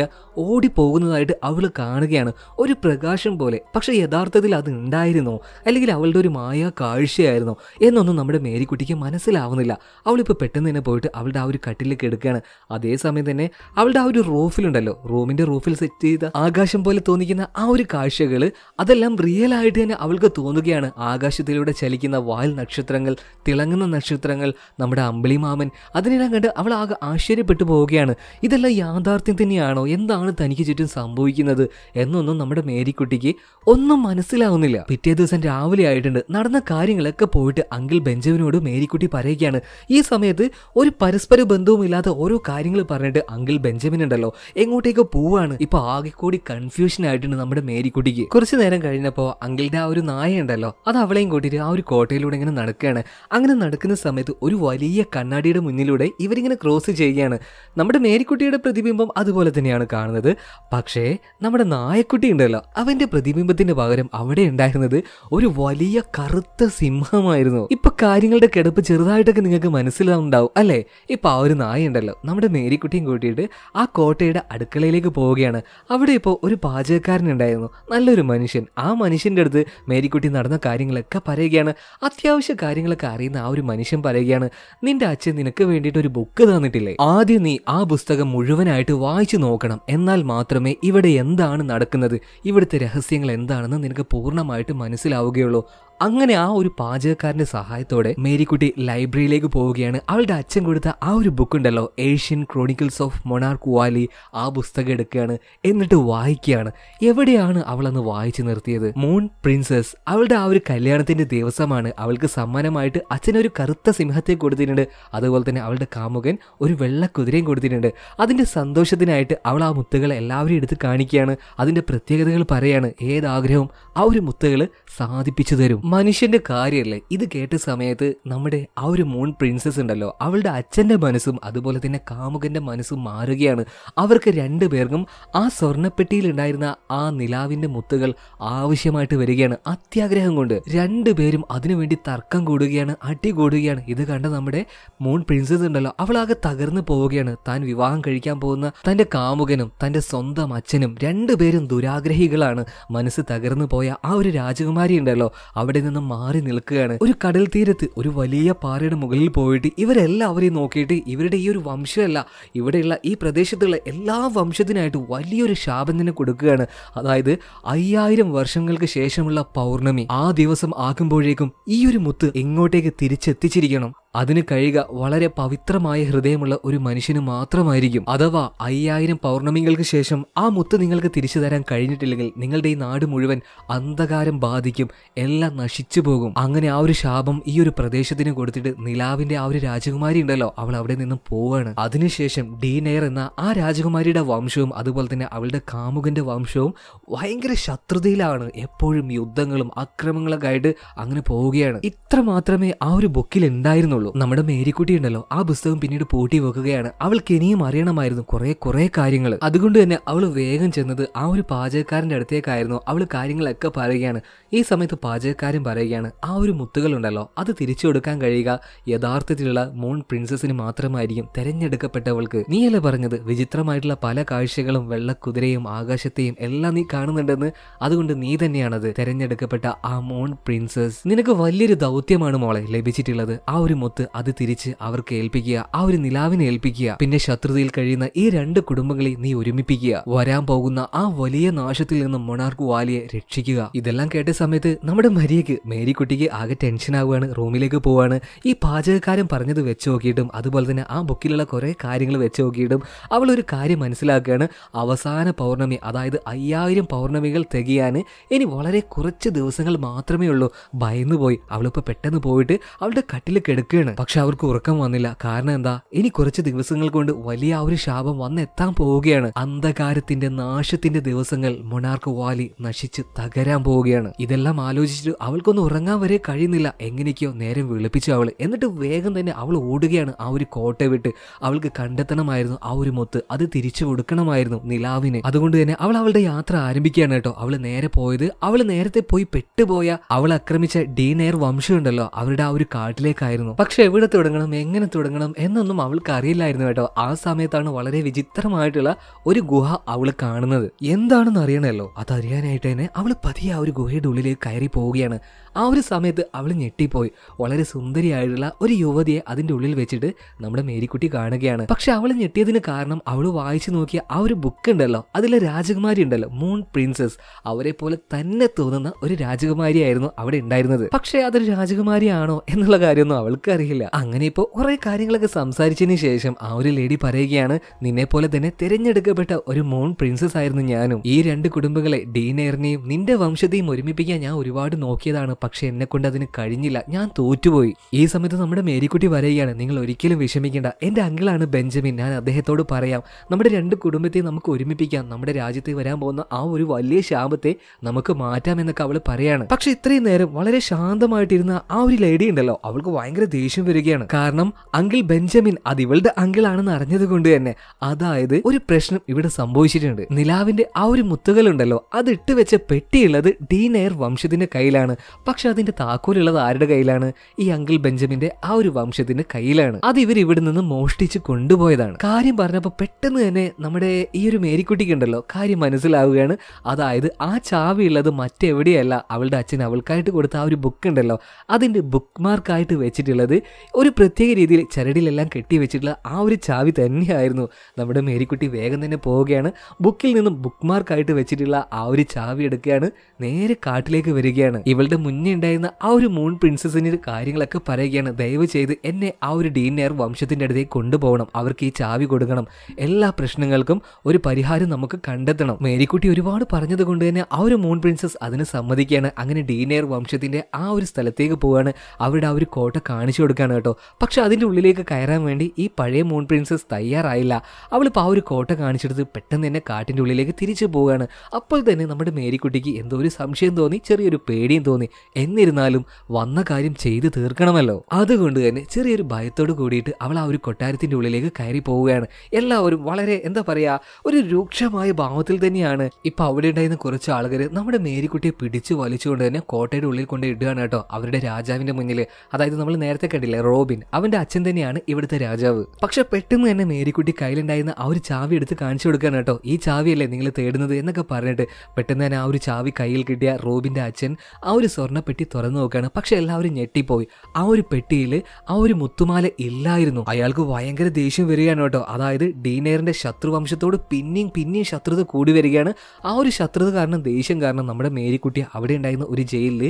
പോകുന്നതായിട്ട് അവൾ കാണുകയാണ് ഒരു പ്രകാശം പോലെ പക്ഷെ യഥാർത്ഥത്തിൽ അത് ഉണ്ടായിരുന്നു ആയിരുന്നോ അല്ലെങ്കിൽ അവളുടെ ഒരു മായ കാഴ്ചയായിരുന്നോ എന്നൊന്നും നമ്മുടെ മേരിക്കുട്ടിക്ക് മനസ്സിലാവുന്നില്ല അവളിപ്പോൾ പെട്ടെന്ന് തന്നെ പോയിട്ട് അവളുടെ ആ ഒരു കട്ടിലേക്ക് എടുക്കുകയാണ് അതേസമയം തന്നെ അവളുടെ ആ ഒരു റൂഫിലുണ്ടല്ലോ റൂമിൻ്റെ റൂഫിൽ സെറ്റ് ചെയ്ത ആകാശം പോലെ തോന്നിക്കുന്ന ആ ഒരു കാഴ്ചകൾ അതെല്ലാം റിയൽ ആയിട്ട് തന്നെ അവൾക്ക് തോന്നുകയാണ് ആകാശത്തിലൂടെ ചലിക്കുന്ന വാൽ നക്ഷത്രങ്ങൾ തിളങ്ങുന്ന നക്ഷത്രങ്ങൾ നമ്മുടെ അമ്പിളിമാമൻ അതിനെല്ലാം കണ്ട് അവൾ ആകെ ആശ്ചര്യപ്പെട്ടു പോവുകയാണ് ഇതെല്ലാം യാഥാർത്ഥ്യം തന്നെയാണോ എന്താണ് തനിക്ക് ചുറ്റും സംഭവിക്കുന്നത് എന്നൊന്നും നമ്മുടെ മേരിക്കുട്ടിക്ക് ഒന്നും മനസ്സിലാവുന്നില്ല പിറ്റേ ദിവസം രാവിലെ ആയിട്ടുണ്ട് നടന്ന കാര്യങ്ങളൊക്കെ പോയിട്ട് അങ്കിൾ ബെഞ്ചമിനോട് മേരിക്കുട്ടി പറയുകയാണ് ഈ സമയത്ത് ഒരു പരസ്പര ബന്ധവുമില്ലാതെ ഓരോ കാര്യങ്ങൾ പറഞ്ഞിട്ട് അങ്കിൾ ബെഞ്ചമിൻ ഉണ്ടല്ലോ എങ്ങോട്ടേക്ക് പോവാണ് ഇപ്പൊ ആകെ കൂടി കൺഫ്യൂഷൻ ആയിട്ടുണ്ട് നമ്മുടെ മേരിക്കുട്ടിക്ക് കുറച്ചു നേരം കഴിഞ്ഞപ്പോൾ അങ്കിളിന്റെ ആ ഒരു നായ ഉണ്ടല്ലോ അത് അവളെയും കൂട്ടിയിട്ട് ആ ഒരു കോട്ടയിലൂടെ ഇങ്ങനെ നടക്കുകയാണ് അങ്ങനെ നടക്കുന്ന സമയത്ത് ഒരു വലിയ കണ്ണാടിയുടെ മുന്നിലൂടെ ഇവരിങ്ങനെ ക്രോസ് ചെയ്യുകയാണ് നമ്മുടെ മേരിക്കുട്ടിയുടെ പ്രതിബിംബം അതുപോലെ തന്നെയാണ് കാണുന്നത് പക്ഷേ നമ്മുടെ നായക്കുട്ടി ഉണ്ടല്ലോ അവന്റെ പ്രതിബിംബത്തിന്റെ പകരം അവിടെ ഉണ്ടായിരുന്നത് ഒരു വലിയ കറുത്ത സിംഹമായിരുന്നു ഇപ്പൊ കാര്യങ്ങളുടെ കിടപ്പ് ചെറുതായിട്ടൊക്കെ നിങ്ങൾക്ക് മനസ്സിലാവുണ്ടാവും അല്ലേ ഇപ്പൊ ആ ഒരു ഉണ്ടല്ലോ നമ്മുടെ മേരിക്കുട്ടിയും കൂട്ടിയിട്ട് ആ കോട്ടയുടെ അടുക്കളയിലേക്ക് പോവുകയാണ് അവിടെ ഇപ്പോൾ ഒരു പാചകക്കാരൻ ഉണ്ടായിരുന്നു നല്ലൊരു മനുഷ്യൻ ആ മനുഷ്യന്റെ അടുത്ത് മേരിക്കുട്ടി നടന്ന കാര്യങ്ങളൊക്കെ പറയുകയാണ് അത്യാവശ്യ കാര്യങ്ങളൊക്കെ അറിയുന്ന ആ ഒരു മനുഷ്യൻ പറയുകയാണ് നിന്റെ അച്ഛൻ നിനക്ക് വേണ്ടിയിട്ട് ഒരു ബുക്ക് തന്നിട്ടില്ലേ ആദ്യം നീ ആ പുസ്തകം മുഴുവനായിട്ട് വായിച്ചു നോക്കണം എന്നാൽ മാത്രമേ ഇവിടെ എന്താണ് നടക്കുന്നത് ഇവിടുത്തെ രഹസ്യങ്ങൾ എന്താണെന്ന് നിനക്ക് പൂർണ്ണമായിട്ട് മനസ്സിലാക്കും മനസ്സിലാവുകയുള്ളൂ അങ്ങനെ ആ ഒരു പാചകക്കാരന്റെ സഹായത്തോടെ മേരിക്കുട്ടി ലൈബ്രറിയിലേക്ക് പോവുകയാണ് അവളുടെ അച്ഛൻ കൊടുത്ത ആ ഒരു ബുക്ക് ഉണ്ടല്ലോ Asian chronicles of monarch valley ആ പുസ്തകം എടുക്കുകയാണ് എന്നിട്ട് വായിക്കുകയാണ് എവിടെയാണ് അവൾ അന്ന് വായിച്ചു നിർത്തിയത് മൂൺ പ്രിൻസസ് അവളുടെ ആ ഒരു കല്യാണത്തിന്റെ ദിവസമാണ് അവൾക്ക് സമ്മാനമായിട്ട് അച്ഛനൊരു കറുത്ത സിംഹത്തെ കൊടുത്തിട്ടുണ്ട് അതുപോലെ തന്നെ അവളുടെ കാമുകൻ ഒരു വെള്ള കുതിരയും കൊടുത്തിട്ടുണ്ട് അതിന്റെ സന്തോഷത്തിനായിട്ട് അവൾ ആ മുത്തുകൾ എല്ലാവരും എടുത്ത് കാണിക്കുകയാണ് അതിന്റെ പ്രത്യേകതകൾ പറയാണ് ഏതാഗ്രഹവും ആ ഒരു മുത്തുകൾ സാധിപ്പിച്ചു തരും മനുഷ്യന്റെ കാര്യമല്ലേ ഇത് കേട്ട സമയത്ത് നമ്മുടെ ആ ഒരു മൂൺ പ്രിൻസസ് ഉണ്ടല്ലോ അവളുടെ അച്ഛന്റെ മനസ്സും അതുപോലെ തന്നെ കാമുകന്റെ മനസ്സും മാറുകയാണ് അവർക്ക് രണ്ടുപേർക്കും ആ സ്വർണ്ണപ്പെട്ടിയിലുണ്ടായിരുന്ന ആ നിലാവിന്റെ മുത്തുകൾ ആവശ്യമായിട്ട് വരികയാണ് അത്യാഗ്രഹം കൊണ്ട് രണ്ടുപേരും അതിനുവേണ്ടി തർക്കം കൂടുകയാണ് അടി കൂടുകയാണ് ഇത് കണ്ട നമ്മുടെ മൂൺ പ്രിൻസസ് ഉണ്ടല്ലോ അവളാകെ തകർന്നു പോവുകയാണ് താൻ വിവാഹം കഴിക്കാൻ പോകുന്ന തന്റെ കാമുകനും തന്റെ സ്വന്തം അച്ഛനും രണ്ടുപേരും ദുരാഗ്രഹികളാണ് മനസ്സ് തകർന്നു പോയ ആ ഒരു രാജകുമാരി ഉണ്ടല്ലോ അവിടെ അവിടെ നിന്ന് മാറി നിൽക്കുകയാണ് ഒരു കടൽ തീരത്ത് ഒരു വലിയ പാറയുടെ മുകളിൽ പോയിട്ട് ഇവരെല്ലാവരെയും നോക്കിയിട്ട് ഇവരുടെ ഈ ഒരു വംശമല്ല ഇവിടെയുള്ള ഈ പ്രദേശത്തുള്ള എല്ലാ വംശത്തിനായിട്ട് വലിയൊരു ശാപം തന്നെ കൊടുക്കുകയാണ് അതായത് അയ്യായിരം വർഷങ്ങൾക്ക് ശേഷമുള്ള പൗർണമി ആ ദിവസം ആകുമ്പോഴേക്കും ഈ ഒരു മുത്ത് എങ്ങോട്ടേക്ക് തിരിച്ചെത്തിച്ചിരിക്കണം അതിന് കഴിയുക വളരെ പവിത്രമായ ഹൃദയമുള്ള ഒരു മനുഷ്യന് മാത്രമായിരിക്കും അഥവാ അയ്യായിരം പൗർണമികൾക്ക് ശേഷം ആ മുത്ത് നിങ്ങൾക്ക് തിരിച്ചു തരാൻ കഴിഞ്ഞിട്ടില്ലെങ്കിൽ നിങ്ങളുടെ ഈ നാട് മുഴുവൻ അന്ധകാരം ബാധിക്കും എല്ലാം നശിച്ചു പോകും അങ്ങനെ ആ ഒരു ശാപം ഈ ഒരു പ്രദേശത്തിന് കൊടുത്തിട്ട് നിലാവിന്റെ ആ ഒരു രാജകുമാരി ഉണ്ടല്ലോ അവൾ അവിടെ നിന്നും പോവാണ് അതിനുശേഷം ഡീനെയർ എന്ന ആ രാജകുമാരിയുടെ വംശവും അതുപോലെ തന്നെ അവളുടെ കാമുകന്റെ വംശവും ഭയങ്കര ശത്രുതയിലാണ് എപ്പോഴും യുദ്ധങ്ങളും അക്രമങ്ങളൊക്കെ ആയിട്ട് അങ്ങനെ പോവുകയാണ് ഇത്ര മാത്രമേ ആ ഒരു ബുക്കിൽ ഉണ്ടായിരുന്നു ഉള്ളൂ നമ്മുടെ മേരിക്കുട്ടി ഉണ്ടല്ലോ ആ പുസ്തകം പിന്നീട് പൂട്ടി വെക്കുകയാണ് അവൾക്ക് ഇനിയും അറിയണമായിരുന്നു കുറെ കുറെ കാര്യങ്ങൾ അതുകൊണ്ട് തന്നെ അവൾ വേഗം ചെന്നത് ആ ഒരു പാചകക്കാരന്റെ അടുത്തേക്കായിരുന്നു അവൾ കാര്യങ്ങളൊക്കെ പറയുകയാണ് ഈ സമയത്ത് പാചകക്കാരൻ പറയുകയാണ് ആ ഒരു മുത്തുകൾ ഉണ്ടല്ലോ അത് തിരിച്ചു കൊടുക്കാൻ കഴിയുക യഥാർത്ഥത്തിലുള്ള മൂൺ പ്രിൻസസിന് മാത്രമായിരിക്കും തെരഞ്ഞെടുക്കപ്പെട്ടവൾക്ക് നീയല്ലേ പറഞ്ഞത് വിചിത്രമായിട്ടുള്ള പല കാഴ്ചകളും വെള്ളക്കുതിരയും ആകാശത്തെയും എല്ലാം നീ കാണുന്നുണ്ടെന്ന് അതുകൊണ്ട് നീ തന്നെയാണത് തെരഞ്ഞെടുക്കപ്പെട്ട ആ മൂൺ പ്രിൻസസ് നിനക്ക് വലിയൊരു ദൗത്യമാണ് മോളെ ലഭിച്ചിട്ടുള്ളത് ആ ഒരു മുത്ത് അത് തിരിച്ച് അവർക്ക് ഏൽപ്പിക്കുക ആ ഒരു നിലാവിനെ ഏൽപ്പിക്കുക പിന്നെ ശത്രുതയിൽ കഴിയുന്ന ഈ രണ്ട് കുടുംബങ്ങളെ നീ ഒരുമിപ്പിക്കുക വരാൻ പോകുന്ന ആ വലിയ നാശത്തിൽ നിന്ന് മൊണാർക്ക് വാലിയെ രക്ഷിക്കുക ഇതെല്ലാം കേട്ട സമയത്ത് നമ്മുടെ മരിയക്ക് മേരിക്കുട്ടിക്ക് ആകെ ടെൻഷൻ ആവുകയാണ് റൂമിലേക്ക് പോവാണ് ഈ പാചകക്കാരൻ പറഞ്ഞത് വെച്ച് നോക്കിയിട്ടും അതുപോലെ തന്നെ ആ ബുക്കിലുള്ള കുറേ കാര്യങ്ങൾ വെച്ച് നോക്കിയിട്ടും അവൾ ഒരു കാര്യം മനസ്സിലാക്കുകയാണ് അവസാന പൗർണമി അതായത് അയ്യായിരം പൗർണമികൾ തികയാൻ ഇനി വളരെ കുറച്ച് ദിവസങ്ങൾ മാത്രമേ ഉള്ളൂ ഭയന്നുപോയി അവളിപ്പോൾ പെട്ടെന്ന് പോയിട്ട് അവളുടെ കട്ടിൽ കെടുക്കുക ഇരിക്കുകയാണ് പക്ഷെ അവർക്ക് ഉറക്കം വന്നില്ല കാരണം എന്താ ഇനി കുറച്ച് ദിവസങ്ങൾ കൊണ്ട് വലിയ ഒരു ശാപം വന്നെത്താൻ പോവുകയാണ് അന്ധകാരത്തിന്റെ നാശത്തിന്റെ ദിവസങ്ങൾ മൊണാർക്ക് വാലി നശിച്ച് തകരാൻ പോവുകയാണ് ഇതെല്ലാം ആലോചിച്ചിട്ട് അവൾക്കൊന്നും ഉറങ്ങാൻ വരെ കഴിയുന്നില്ല എങ്ങനെയൊക്കെയോ നേരം വിളിപ്പിച്ചു അവൾ എന്നിട്ട് വേഗം തന്നെ അവൾ ഓടുകയാണ് ആ ഒരു കോട്ട വിട്ട് അവൾക്ക് കണ്ടെത്തണമായിരുന്നു ആ ഒരു മൊത്ത് അത് തിരിച്ചു കൊടുക്കണമായിരുന്നു നിലാവിന് അതുകൊണ്ട് തന്നെ അവൾ അവളുടെ യാത്ര ആരംഭിക്കുകയാണ് കേട്ടോ അവൾ നേരെ പോയത് അവൾ നേരത്തെ പോയി പെട്ടുപോയ അവൾ ആക്രമിച്ച ഡീനേർ വംശമുണ്ടല്ലോ അവരുടെ ആ ഒരു കാട്ടിലേക്കായിരുന്നു പക്ഷെ എവിടെ തുടങ്ങണം എങ്ങനെ തുടങ്ങണം എന്നൊന്നും അവൾക്ക് അറിയില്ലായിരുന്നു കേട്ടോ ആ സമയത്താണ് വളരെ വിചിത്രമായിട്ടുള്ള ഒരു ഗുഹ അവൾ കാണുന്നത് എന്താണെന്ന് അറിയണമല്ലോ അതറിയാനായിട്ട് തന്നെ അവൾ പതിയെ ആ ഒരു ഗുഹയുടെ ഉള്ളിലേക്ക് കയറി പോവുകയാണ് ആ ഒരു സമയത്ത് അവൾ ഞെട്ടിപ്പോയി വളരെ സുന്ദരിയായിട്ടുള്ള ഒരു യുവതിയെ അതിൻ്റെ ഉള്ളിൽ വെച്ചിട്ട് നമ്മുടെ മേരിക്കുട്ടി കാണുകയാണ് പക്ഷെ അവൾ ഞെട്ടിയതിന് കാരണം അവൾ വായിച്ചു നോക്കിയ ആ ഒരു ബുക്ക് ഉണ്ടല്ലോ അതിലെ രാജകുമാരി ഉണ്ടല്ലോ മൂൺ പ്രിൻസസ് അവരെ പോലെ തന്നെ തോന്നുന്ന ഒരു രാജകുമാരിയായിരുന്നു അവിടെ ഉണ്ടായിരുന്നത് പക്ഷേ അതൊരു രാജകുമാരിയാണോ എന്നുള്ള കാര്യമൊന്നും അവൾക്ക് അറിയില്ല അങ്ങനെ ഇപ്പോൾ കുറെ കാര്യങ്ങളൊക്കെ സംസാരിച്ചതിന് ശേഷം ആ ഒരു ലേഡി പറയുകയാണ് നിന്നെ പോലെ തന്നെ തിരഞ്ഞെടുക്കപ്പെട്ട ഒരു മോൺ പ്രിൻസസ് ആയിരുന്നു ഞാനും ഈ രണ്ട് കുടുംബങ്ങളെ ഡീനയറിനെയും നിന്റെ വംശത്തെയും ഒരുമിപ്പിക്കാൻ ഞാൻ ഒരുപാട് നോക്കിയതാണ് പക്ഷെ എന്നെ കൊണ്ട് അതിന് കഴിഞ്ഞില്ല ഞാൻ തോറ്റുപോയി ഈ സമയത്ത് നമ്മുടെ മേരിക്കുട്ടി പറയുകയാണ് നിങ്ങൾ ഒരിക്കലും വിഷമിക്കേണ്ട എൻ്റെ അങ്കിളാണ് ബെഞ്ചമിൻ ഞാൻ അദ്ദേഹത്തോട് പറയാം നമ്മുടെ രണ്ട് കുടുംബത്തെയും നമുക്ക് ഒരുമിപ്പിക്കാം നമ്മുടെ രാജ്യത്ത് വരാൻ പോകുന്ന ആ ഒരു വലിയ ശാപത്തെ നമുക്ക് മാറ്റാം എന്നൊക്കെ അവൾ പറയാണ് പക്ഷെ ഇത്രയും നേരം വളരെ ശാന്തമായിട്ടിരുന്ന ആ ഒരു ലേഡി ഉണ്ടല്ലോ അവൾക്ക് ഭയങ്കര ദേഷ്യം വരികയാണ് കാരണം അങ്കിൾ ബെഞ്ചമിൻ അത് ഇവളുടെ അങ്കിൾ ആണെന്ന് അറിഞ്ഞത് കൊണ്ട് തന്നെ അതായത് ഒരു പ്രശ്നം ഇവിടെ സംഭവിച്ചിട്ടുണ്ട് നിലാവിന്റെ ആ ഒരു ഉണ്ടല്ലോ അത് ഇട്ട് വെച്ച പെട്ടിയുള്ളത് ഡി നെയർ വംശത്തിന്റെ കയ്യിലാണ് പക്ഷെ അതിന്റെ താക്കോലുള്ളത് ആരുടെ കയ്യിലാണ് ഈ അങ്കിൾ ബെഞ്ചമിന്റെ ആ ഒരു വംശത്തിന്റെ കയ്യിലാണ് അത് ഇവർ ഇവിടെ നിന്ന് മോഷ്ടിച്ച് കൊണ്ടുപോയതാണ് കാര്യം പറഞ്ഞപ്പോ പെട്ടെന്ന് തന്നെ നമ്മുടെ ഈ ഒരു മേരിക്കുട്ടിക്ക് ഉണ്ടല്ലോ കാര്യം മനസ്സിലാവുകയാണ് അതായത് ആ ചാവി ഉള്ളത് മറ്റെവിടെയല്ല അവളുടെ അച്ഛൻ അവൾക്കായിട്ട് കൊടുത്ത ആ ഒരു ബുക്ക് ഉണ്ടല്ലോ അതിന്റെ ബുക്ക് മാർക്കായിട്ട് വെച്ചിട്ടുള്ളത് ഒരു പ്രത്യേക രീതിയിൽ ചരടിലെല്ലാം കെട്ടി വെച്ചിട്ടുള്ള ആ ഒരു ചാവി തന്നെയായിരുന്നു നമ്മുടെ മേരിക്കുട്ടി വേഗം തന്നെ പോവുകയാണ് ബുക്കിൽ നിന്നും ബുക്ക് മാർക്കായിട്ട് വെച്ചിട്ടുള്ള ആ ഒരു ചാവി എടുക്കുകയാണ് നേരെ കാട്ടിലേക്ക് വരികയാണ് ഇവളുടെ മുന്നേ ഉണ്ടായിരുന്ന ആ ഒരു മൂൺ പ്രിൻസസിന് കാര്യങ്ങളൊക്കെ പറയുകയാണ് ദയവ് ചെയ്ത് എന്നെ ആ ഒരു നെയർ വംശത്തിൻ്റെ അടുത്തേക്ക് കൊണ്ടുപോകണം അവർക്ക് ഈ ചാവി കൊടുക്കണം എല്ലാ പ്രശ്നങ്ങൾക്കും ഒരു പരിഹാരം നമുക്ക് കണ്ടെത്തണം മേരിക്കുട്ടി ഒരുപാട് പറഞ്ഞത് കൊണ്ട് തന്നെ ആ ഒരു മൂൺ പ്രിൻസസ് അതിന് സമ്മതിക്കുകയാണ് അങ്ങനെ ഡീനയർ വംശത്തിൻ്റെ ആ ഒരു സ്ഥലത്തേക്ക് പോവുകയാണ് അവരുടെ ആ ഒരു കോട്ട കാണിച്ചു കൊടുക്കുകയാണ് കേട്ടോ പക്ഷെ അതിൻ്റെ ഉള്ളിലേക്ക് കയറാൻ വേണ്ടി ഈ പഴയ മൂൺ പ്രിൻസസ് തയ്യാറായില്ല അവളിപ്പോൾ ആ ഒരു കോട്ട കാണിച്ചെടുത്ത് പെട്ടെന്ന് തന്നെ കാട്ടിൻ്റെ ഉള്ളിലേക്ക് തിരിച്ചു പോവുകയാണ് അപ്പോൾ തന്നെ നമ്മുടെ മേരിക്കുട്ടിക്ക് എന്തോ ഒരു സംശയം തോന്നി ചെറിയൊരു പേടിയും തോന്നി എന്നിരുന്നാലും വന്ന കാര്യം ചെയ്തു തീർക്കണമല്ലോ അതുകൊണ്ട് തന്നെ ചെറിയൊരു ഭയത്തോട് കൂടിയിട്ട് അവൾ ആ ഒരു കൊട്ടാരത്തിൻ്റെ ഉള്ളിലേക്ക് കയറി പോവുകയാണ് എല്ലാവരും വളരെ എന്താ പറയുക ഒരു രൂക്ഷമായ ഭാവത്തിൽ തന്നെയാണ് ഇപ്പം അവിടെ ഉണ്ടായിരുന്ന കുറച്ച് ആളുകൾ നമ്മുടെ മേരിക്കുട്ടിയെ പിടിച്ചു വലിച്ചുകൊണ്ട് തന്നെ കോട്ടയുടെ ഉള്ളിൽ കൊണ്ട് ഇടുകയാണ് കേട്ടോ അവരുടെ രാജാവിൻ്റെ മുന്നിൽ അതായത് നമ്മൾ നേരത്തെ കണ്ടില്ലേ റോബിൻ അവന്റെ അച്ഛൻ തന്നെയാണ് ഇവിടുത്തെ രാജാവ് പക്ഷെ പെട്ടെന്ന് തന്നെ മേരിക്കുട്ടി കയ്യിലുണ്ടായിരുന്ന ആ ഒരു ചാവി എടുത്ത് കാണിച്ചു കൊടുക്കാൻ കേട്ടോ ഈ ചാവിയല്ലേ നിങ്ങൾ തേടുന്നത് എന്നൊക്കെ പറഞ്ഞിട്ട് പെട്ടെന്ന് തന്നെ ആ ഒരു ചാവി കയ്യിൽ കിട്ടിയ റോബിന്റെ അച്ഛൻ ആ ഒരു പെട്ടി തുറന്നു നോക്കുകയാണ് പക്ഷെ എല്ലാവരും ഞെട്ടിപ്പോയി ആ ഒരു പെട്ടിയിൽ ആ ഒരു മുത്തുമാല ഇല്ലായിരുന്നു അയാൾക്ക് ഭയങ്കര ദേഷ്യം വരികയാണ് കേട്ടോ അതായത് ഡീനേറിന്റെ ശത്രുവംശത്തോട് പിന്നെയും പിന്നെയും ശത്രുത കൂടി വരികയാണ് ആ ഒരു ശത്രുത കാരണം ദേഷ്യം കാരണം നമ്മുടെ മേരിക്കുട്ടി അവിടെ ഉണ്ടായിരുന്ന ഒരു ജയിലിൽ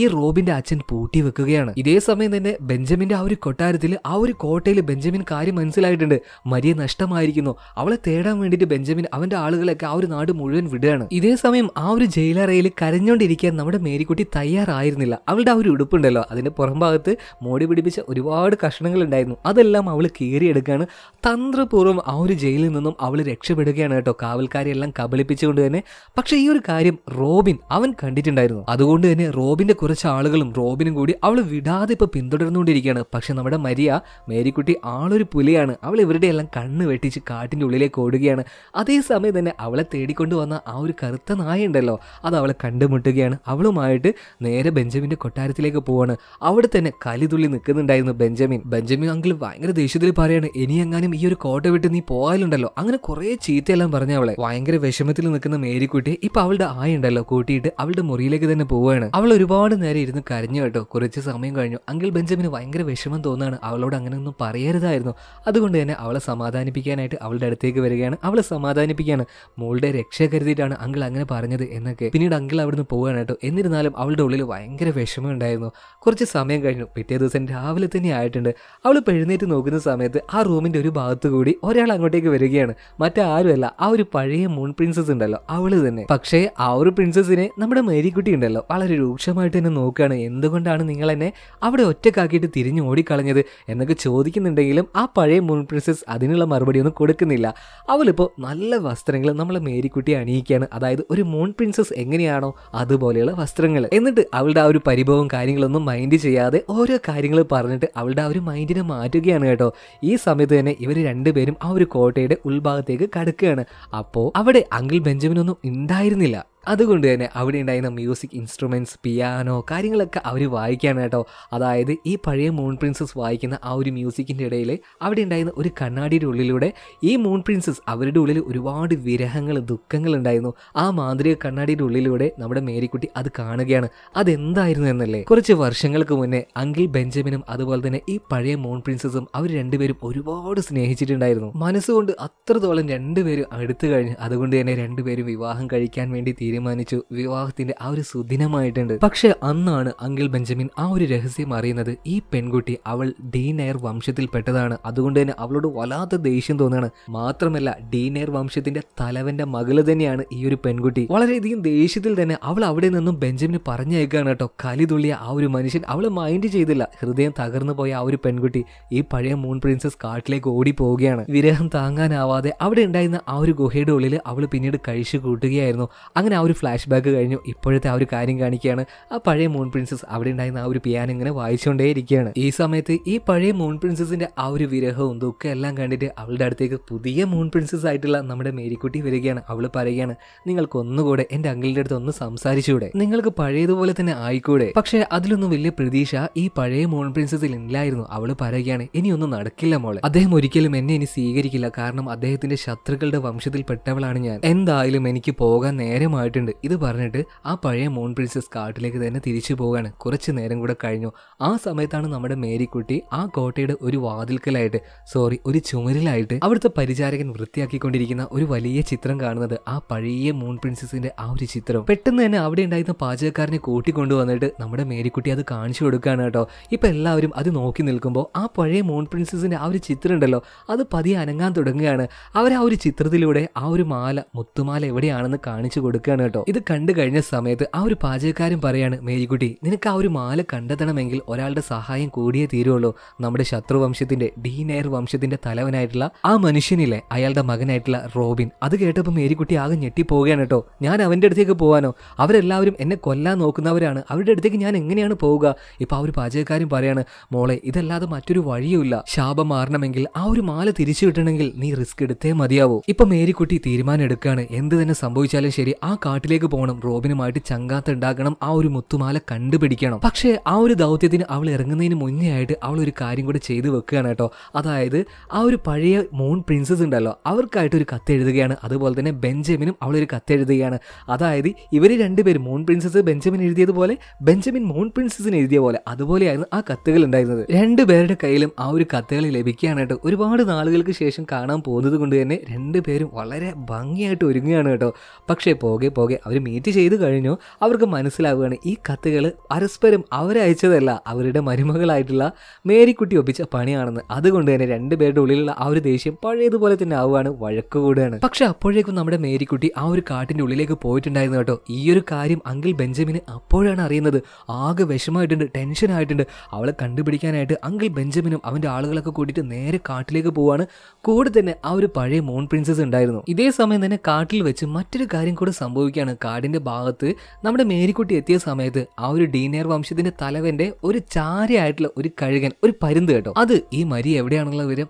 ഈ റോബിന്റെ അച്ഛൻ പൂട്ടി വെക്കുകയാണ് ഇതേ സമയം തന്നെ ബെഞ്ചമിൻ്റെ ആ ഒരു കൊട്ടാരത്തിൽ ആ ഒരു കോട്ടയിൽ ബെഞ്ചമിൻ കാര്യം മനസ്സിലായിട്ടുണ്ട് മരിയ നഷ്ടമായിരിക്കുന്നു അവളെ തേടാൻ വേണ്ടിയിട്ട് ബെഞ്ചമിൻ അവൻ്റെ ആളുകളൊക്കെ ആ ഒരു നാട് മുഴുവൻ വിടുകയാണ് ഇതേ സമയം ആ ഒരു ജയിലറയിൽ കരഞ്ഞുകൊണ്ടിരിക്കാൻ നമ്മുടെ മേരിക്കുട്ടി തയ്യാറായിരുന്നില്ല അവളുടെ ആ ഒരു ഉടുപ്പുണ്ടല്ലോ അതിൻ്റെ പുറം ഭാഗത്ത് മോടി പിടിപ്പിച്ച ഒരുപാട് കഷ്ണങ്ങൾ ഉണ്ടായിരുന്നു അതെല്ലാം അവൾ കീറിയെടുക്കുകയാണ് തന്ത്രപൂർവ്വം ആ ഒരു ജയിലിൽ നിന്നും അവൾ രക്ഷപ്പെടുകയാണ് കേട്ടോ കാവൽക്കാരെല്ലാം കബളിപ്പിച്ചുകൊണ്ട് തന്നെ പക്ഷേ ഈ ഒരു കാര്യം റോബിൻ അവൻ കണ്ടിട്ടുണ്ടായിരുന്നു അതുകൊണ്ട് തന്നെ റോബിൻ്റെ കുറച്ച് ആളുകളും റോബിനും കൂടി അവൾ വിടാതെ ഇപ്പോൾ പിന്തുടർന്നുകൊണ്ട് ഇരിക്കുകയാണ് പക്ഷെ നമ്മുടെ മരിയ മേരിക്കുട്ടി ആളൊരു പുലിയാണ് അവൾ ഇവരുടെ എല്ലാം കണ്ണ് വെട്ടിച്ച് കാട്ടിൻ്റെ ഉള്ളിലേക്ക് ഓടുകയാണ് അതേസമയം തന്നെ അവളെ തേടിക്കൊണ്ട് വന്ന ആ ഒരു കറുത്ത നായ ഉണ്ടല്ലോ അത് അവളെ കണ്ടുമുട്ടുകയാണ് അവളുമായിട്ട് നേരെ ബെഞ്ചമിൻ്റെ കൊട്ടാരത്തിലേക്ക് പോവാണ് അവിടെ തന്നെ കലിതുള്ളി നിൽക്കുന്നുണ്ടായിരുന്നു ബെഞ്ചമിൻ ബെഞ്ചമിൻ അങ്കിൾ ഭയങ്കര ദേഷ്യത്തിൽ പറയാണ് ഇനി എങ്ങാനും ഈ ഒരു കോട്ട വിട്ട് നീ പോയാലുണ്ടല്ലോ അങ്ങനെ കുറേ ചീത്തയെല്ലാം പറഞ്ഞ അവളെ ഭയങ്കര വിഷമത്തിൽ നിൽക്കുന്ന മേരിക്കുട്ടി ഇപ്പം അവളുടെ ആയ ഉണ്ടല്ലോ കൂട്ടിയിട്ട് അവളുടെ മുറിയിലേക്ക് തന്നെ പോവുകയാണ് അവൾ ഒരുപാട് നേരം ഇരുന്ന് കരഞ്ഞു കേട്ടോ കുറച്ച് സമയം കഴിഞ്ഞു അങ്കിൾ ബെഞ്ചമിന് ഭയങ്കര വിഷമം തോന്നുകയാണ് അവളോട് അങ്ങനെ ഒന്നും പറയരുതായിരുന്നു അതുകൊണ്ട് തന്നെ അവളെ സമാധാനിപ്പിക്കാനായിട്ട് അവളുടെ അടുത്തേക്ക് വരികയാണ് അവളെ സമാധാനിപ്പിക്കുകയാണ് മോളുടെ രക്ഷ കരുതിയിട്ടാണ് അങ്കിൾ അങ്ങനെ പറഞ്ഞത് എന്നൊക്കെ പിന്നീട് അങ്കിൾ അവിടുന്ന് പോവുകയാണ് കേട്ടോ എന്നിരുന്നാലും അവളുടെ ഉള്ളിൽ ഭയങ്കര വിഷമം ഉണ്ടായിരുന്നു കുറച്ച് സമയം കഴിഞ്ഞു പിറ്റേ ദിവസം രാവിലെ തന്നെ ആയിട്ടുണ്ട് അവൾ എഴുന്നേറ്റ് നോക്കുന്ന സമയത്ത് ആ റൂമിൻ്റെ ഒരു ഭാഗത്ത് കൂടി ഒരാൾ അങ്ങോട്ടേക്ക് വരികയാണ് മറ്റാരുമല്ല ആ ഒരു പഴയ മൂൺ പ്രിൻസസ് ഉണ്ടല്ലോ അവള് തന്നെ പക്ഷേ ആ ഒരു പ്രിൻസസിനെ നമ്മുടെ മേരിക്കുട്ടി ഉണ്ടല്ലോ വളരെ രൂക്ഷമായിട്ട് തന്നെ നോക്കുകയാണ് എന്തുകൊണ്ടാണ് നിങ്ങൾ എന്നെ അവിടെ ഒറ്റക്കാക്കിയിട്ട് തിരിഞ്ഞു ഓടിക്കളഞ്ഞത് എന്നൊക്കെ ചോദിക്കുന്നുണ്ടെങ്കിലും ആ പഴയ മൂൺ പ്രിൻസസ് അതിനുള്ള മറുപടി ഒന്നും കൊടുക്കുന്നില്ല അവളിപ്പോൾ നല്ല വസ്ത്രങ്ങൾ നമ്മളെ മേരിക്കുട്ടിയെ അണിയിക്കുകയാണ് അതായത് ഒരു മൂൺ പ്രിൻസസ് എങ്ങനെയാണോ അതുപോലെയുള്ള വസ്ത്രങ്ങൾ എന്നിട്ട് അവളുടെ ആ ഒരു പരിഭവം കാര്യങ്ങളൊന്നും മൈൻഡ് ചെയ്യാതെ ഓരോ കാര്യങ്ങൾ പറഞ്ഞിട്ട് അവളുടെ ആ ഒരു മൈൻഡിനെ മാറ്റുകയാണ് കേട്ടോ ഈ സമയത്ത് തന്നെ ഇവർ രണ്ടുപേരും ആ ഒരു കോട്ടയുടെ ഉൾഭാഗത്തേക്ക് കടക്കുകയാണ് അപ്പോൾ അവിടെ അങ്കിൾ ബെഞ്ചമിൻ ഒന്നും ഉണ്ടായിരുന്നില്ല അതുകൊണ്ട് തന്നെ അവിടെ ഉണ്ടായിരുന്ന മ്യൂസിക് ഇൻസ്ട്രുമെൻറ്റ്സ് പിയാനോ കാര്യങ്ങളൊക്കെ അവർ വായിക്കുകയാണ് കേട്ടോ അതായത് ഈ പഴയ മൂൺ പ്രിൻസസ് വായിക്കുന്ന ആ ഒരു മ്യൂസിക്കിൻ്റെ ഇടയിൽ അവിടെ ഉണ്ടായിരുന്ന ഒരു കണ്ണാടിയുടെ ഉള്ളിലൂടെ ഈ മൂൺ പ്രിൻസസ് അവരുടെ ഉള്ളിൽ ഒരുപാട് വിരഹങ്ങൾ ദുഃഖങ്ങൾ ഉണ്ടായിരുന്നു ആ മാന്ത്രിക കണ്ണാടിയുടെ ഉള്ളിലൂടെ നമ്മുടെ മേരിക്കുട്ടി അത് കാണുകയാണ് അതെന്തായിരുന്നു എന്നല്ലേ കുറച്ച് വർഷങ്ങൾക്ക് മുന്നേ അങ്കിൾ ബെഞ്ചമിനും അതുപോലെ തന്നെ ഈ പഴയ മൂൺ പ്രിൻസസും അവർ രണ്ടുപേരും ഒരുപാട് സ്നേഹിച്ചിട്ടുണ്ടായിരുന്നു മനസ്സുകൊണ്ട് അത്രത്തോളം രണ്ടുപേരും അടുത്തു കഴിഞ്ഞ് അതുകൊണ്ട് തന്നെ രണ്ടുപേരും വിവാഹം കഴിക്കാൻ വേണ്ടി തീരുമാനിച്ചു വിവാഹത്തിന്റെ ആ ഒരു സുദിനമായിട്ടുണ്ട് പക്ഷെ അന്നാണ് അങ്കിൾ ബെഞ്ചമിൻ ആ ഒരു രഹസ്യം അറിയുന്നത് ഈ പെൺകുട്ടി അവൾ ഡീ നയർ വംശത്തിൽപ്പെട്ടതാണ് അതുകൊണ്ട് തന്നെ അവളോട് വല്ലാത്ത ദേഷ്യം തോന്നുകയാണ് മാത്രമല്ല ഡീ നെയർ വംശത്തിന്റെ തലവന്റെ മകള് തന്നെയാണ് ഈ ഒരു പെൺകുട്ടി വളരെയധികം ദേഷ്യത്തിൽ തന്നെ അവൾ അവിടെ നിന്നും ബെഞ്ചമിന് പറഞ്ഞേക്കാണ് കേട്ടോ കലി തുള്ളിയ ആ ഒരു മനുഷ്യൻ അവൾ മൈൻഡ് ചെയ്തില്ല ഹൃദയം തകർന്നു പോയ ആ ഒരു പെൺകുട്ടി ഈ പഴയ മൂൺ പ്രിൻസസ് കാട്ടിലേക്ക് ഓടി പോവുകയാണ് വിരഹം താങ്ങാനാവാതെ അവിടെ ഉണ്ടായിരുന്ന ആ ഒരു ഗുഹയുടെ ഉള്ളിൽ അവൾ പിന്നീട് കഴിച്ചു കൂട്ടുകയായിരുന്നു അങ്ങനെ ഒരു ഫ്ലാഷ് ബാക്ക് കഴിഞ്ഞു ഇപ്പോഴത്തെ ആ ഒരു കാര്യം കാണിക്കുകയാണ് ആ പഴയ മൂൺ പ്രിൻസസ് അവിടെ ഉണ്ടായിരുന്ന ആ ഒരു പിയാൻ ഇങ്ങനെ വായിച്ചുകൊണ്ടേ ഇരിക്കുകയാണ് ഈ സമയത്ത് ഈ പഴയ മൂൺ പ്രിൻസസിന്റെ ആ ഒരു വിരഹവും ദുഃഖം എല്ലാം കണ്ടിട്ട് അവളുടെ അടുത്തേക്ക് പുതിയ മൂൺ പ്രിൻസസ് ആയിട്ടുള്ള നമ്മുടെ മേരിക്കുട്ടി വരികയാണ് അവൾ പറയുകയാണ് നിങ്ങൾക്ക് ഒന്നുകൂടെ എൻ്റെ അങ്കിളിന്റെ അടുത്ത് ഒന്ന് സംസാരിച്ചുകൂടെ നിങ്ങൾക്ക് പഴയതുപോലെ തന്നെ ആയിക്കൂടെ പക്ഷെ അതിലൊന്നും വലിയ പ്രതീക്ഷ ഈ പഴയ മൂൺ പ്രിൻസസിൽ ഇല്ലായിരുന്നു അവൾ പറയുകയാണ് ഇനിയൊന്നും നടക്കില്ല മോളെ അദ്ദേഹം ഒരിക്കലും എന്നെ ഇനി സ്വീകരിക്കില്ല കാരണം അദ്ദേഹത്തിന്റെ ശത്രുക്കളുടെ വംശത്തിൽ പെട്ടവളാണ് ഞാൻ എന്തായാലും എനിക്ക് പോകാൻ നേരമായിട്ട് ആയിട്ടുണ്ട് ഇത് പറഞ്ഞിട്ട് ആ പഴയ മൂൺ പ്രിൻസസ് കാട്ടിലേക്ക് തന്നെ തിരിച്ചു പോവുകയാണ് കുറച്ച് നേരം കൂടെ കഴിഞ്ഞു ആ സമയത്താണ് നമ്മുടെ മേരിക്കുട്ടി ആ കോട്ടയുടെ ഒരു വാതിൽക്കലായിട്ട് സോറി ഒരു ചുമരിലായിട്ട് അവിടുത്തെ പരിചാരകൻ വൃത്തിയാക്കിക്കൊണ്ടിരിക്കുന്ന ഒരു വലിയ ചിത്രം കാണുന്നത് ആ പഴയ മൂൺ പ്രിൻസസിന്റെ ആ ഒരു ചിത്രം പെട്ടെന്ന് തന്നെ അവിടെ ഉണ്ടായിരുന്ന പാചകക്കാരനെ കൂട്ടിക്കൊണ്ടുവന്നിട്ട് നമ്മുടെ മേരിക്കുട്ടി അത് കാണിച്ചു കൊടുക്കുകയാണ് കേട്ടോ ഇപ്പം എല്ലാവരും അത് നോക്കി നിൽക്കുമ്പോൾ ആ പഴയ മൂൺ പ്രിൻസസിന്റെ ആ ഒരു ചിത്രം ഉണ്ടല്ലോ അത് പതിയെ അനങ്ങാൻ തുടങ്ങുകയാണ് അവർ ആ ഒരു ചിത്രത്തിലൂടെ ആ ഒരു മാല മുത്തുമാല എവിടെയാണെന്ന് കാണിച്ചു കൊടുക്കുകയാണ് കേട്ടോ ഇത് കണ്ടു കഴിഞ്ഞ സമയത്ത് ആ ഒരു പാചകക്കാരൻ പറയാണ് മേരിക്കുട്ടി നിനക്ക് ആ ഒരു മാല കണ്ടെത്തണമെങ്കിൽ ഒരാളുടെ സഹായം കൂടിയേ തീരുള്ളൂ നമ്മുടെ ശത്രുവംശത്തിന്റെ ഡി നെയർ വംശത്തിന്റെ തലവനായിട്ടുള്ള ആ മനുഷ്യനില്ലേ അയാളുടെ മകനായിട്ടുള്ള റോബിൻ അത് കേട്ടപ്പോൾ മേരിക്കുട്ടി ആകെ ഞെട്ടിപ്പോവുകയാണ് കേട്ടോ ഞാൻ അവന്റെ അടുത്തേക്ക് പോകാനോ അവരെല്ലാവരും എന്നെ കൊല്ലാൻ നോക്കുന്നവരാണ് അവരുടെ അടുത്തേക്ക് ഞാൻ എങ്ങനെയാണ് പോവുക ഇപ്പൊ ആ ഒരു പാചകക്കാരൻ പറയാണ് മോളെ ഇതല്ലാതെ മറ്റൊരു വഴിയുമില്ല ശാപം മാറണമെങ്കിൽ ആ ഒരു മാല തിരിച്ചു കിട്ടണമെങ്കിൽ നീ റിസ്ക് എടുത്തേ മതിയാവൂ ഇപ്പൊ മേരിക്കുട്ടി തീരുമാനം എടുക്കുകയാണ് എന്ത് തന്നെ സംഭവിച്ചാലും ശരി ആ കാട്ടിലേക്ക് പോകണം റോബിനുമായിട്ട് ചങ്കാത്ത ഉണ്ടാക്കണം ആ ഒരു മുത്തുമാല കണ്ടുപിടിക്കണം പക്ഷേ ആ ഒരു ദൗത്യത്തിന് അവൾ ഇറങ്ങുന്നതിന് മുന്നേ ആയിട്ട് അവൾ ഒരു കാര്യം കൂടെ ചെയ്തു വെക്കുകയാണ് കേട്ടോ അതായത് ആ ഒരു പഴയ മൂൺ പ്രിൻസസ് ഉണ്ടല്ലോ അവർക്കായിട്ട് ഒരു കത്ത് എഴുതുകയാണ് അതുപോലെ തന്നെ ബെഞ്ചമിനും അവളൊരു കത്ത് എഴുതുകയാണ് അതായത് ഇവർ രണ്ടുപേരും മൂൺ പ്രിൻസസ് ബെഞ്ചമിൻ എഴുതിയതുപോലെ ബെഞ്ചമിൻ മൂൺ പ്രിൻസസിന് എഴുതിയ പോലെ അതുപോലെയായിരുന്നു ആ കത്തുകൾ ഉണ്ടായിരുന്നത് രണ്ടുപേരുടെ കയ്യിലും ആ ഒരു കത്തുകൾ ലഭിക്കുകയാണ് കേട്ടോ ഒരുപാട് നാളുകൾക്ക് ശേഷം കാണാൻ പോകുന്നത് കൊണ്ട് തന്നെ രണ്ടുപേരും വളരെ ഭംഗിയായിട്ട് ഒരുങ്ങുകയാണ് കേട്ടോ പക്ഷേ പോകെ പോകെ അവർ മീറ്റ് ചെയ്ത് കഴിഞ്ഞു അവർക്ക് മനസ്സിലാവുകയാണ് ഈ കത്തുകൾ പരസ്പരം അവരയച്ചതല്ല അവരുടെ മരുമകളായിട്ടുള്ള മേരിക്കുട്ടി ഒപ്പിച്ച പണിയാണെന്ന് അതുകൊണ്ട് തന്നെ രണ്ടുപേരുടെ ഉള്ളിലുള്ള ആ ഒരു ദേഷ്യം പഴയതുപോലെ തന്നെ ആവുകയാണ് വഴക്ക് കൂടുകയാണ് പക്ഷെ അപ്പോഴേക്കും നമ്മുടെ മേരിക്കുട്ടി ആ ഒരു കാട്ടിൻ്റെ ഉള്ളിലേക്ക് പോയിട്ടുണ്ടായിരുന്നു കേട്ടോ ഈ ഒരു കാര്യം അങ്കിൾ ബെഞ്ചമിന് അപ്പോഴാണ് അറിയുന്നത് ആകെ വിഷമമായിട്ടുണ്ട് ടെൻഷൻ ആയിട്ടുണ്ട് അവളെ കണ്ടുപിടിക്കാനായിട്ട് അങ്കിൾ ബെഞ്ചമിനും അവൻ്റെ ആളുകളൊക്കെ കൂട്ടിയിട്ട് നേരെ കാട്ടിലേക്ക് പോവാണ് കൂടെ തന്നെ ആ ഒരു പഴയ മോൺ പ്രിൻസസ് ഉണ്ടായിരുന്നു ഇതേ സമയം തന്നെ കാട്ടിൽ വെച്ച് മറ്റൊരു കാര്യം കൂടെ സംഭവിച്ചു സംഭവിക്കുകയാണ് കാടിൻ്റെ ഭാഗത്ത് നമ്മുടെ മേരിക്കുട്ടി എത്തിയ സമയത്ത് ആ ഒരു ഡീനേർ വംശത്തിന്റെ തലവന്റെ ഒരു ചാരയായിട്ടുള്ള ഒരു കഴുകൻ ഒരു പരുന്ത് കേട്ടോ അത് ഈ മരി എവിടെയാണെന്നുള്ള വിവരം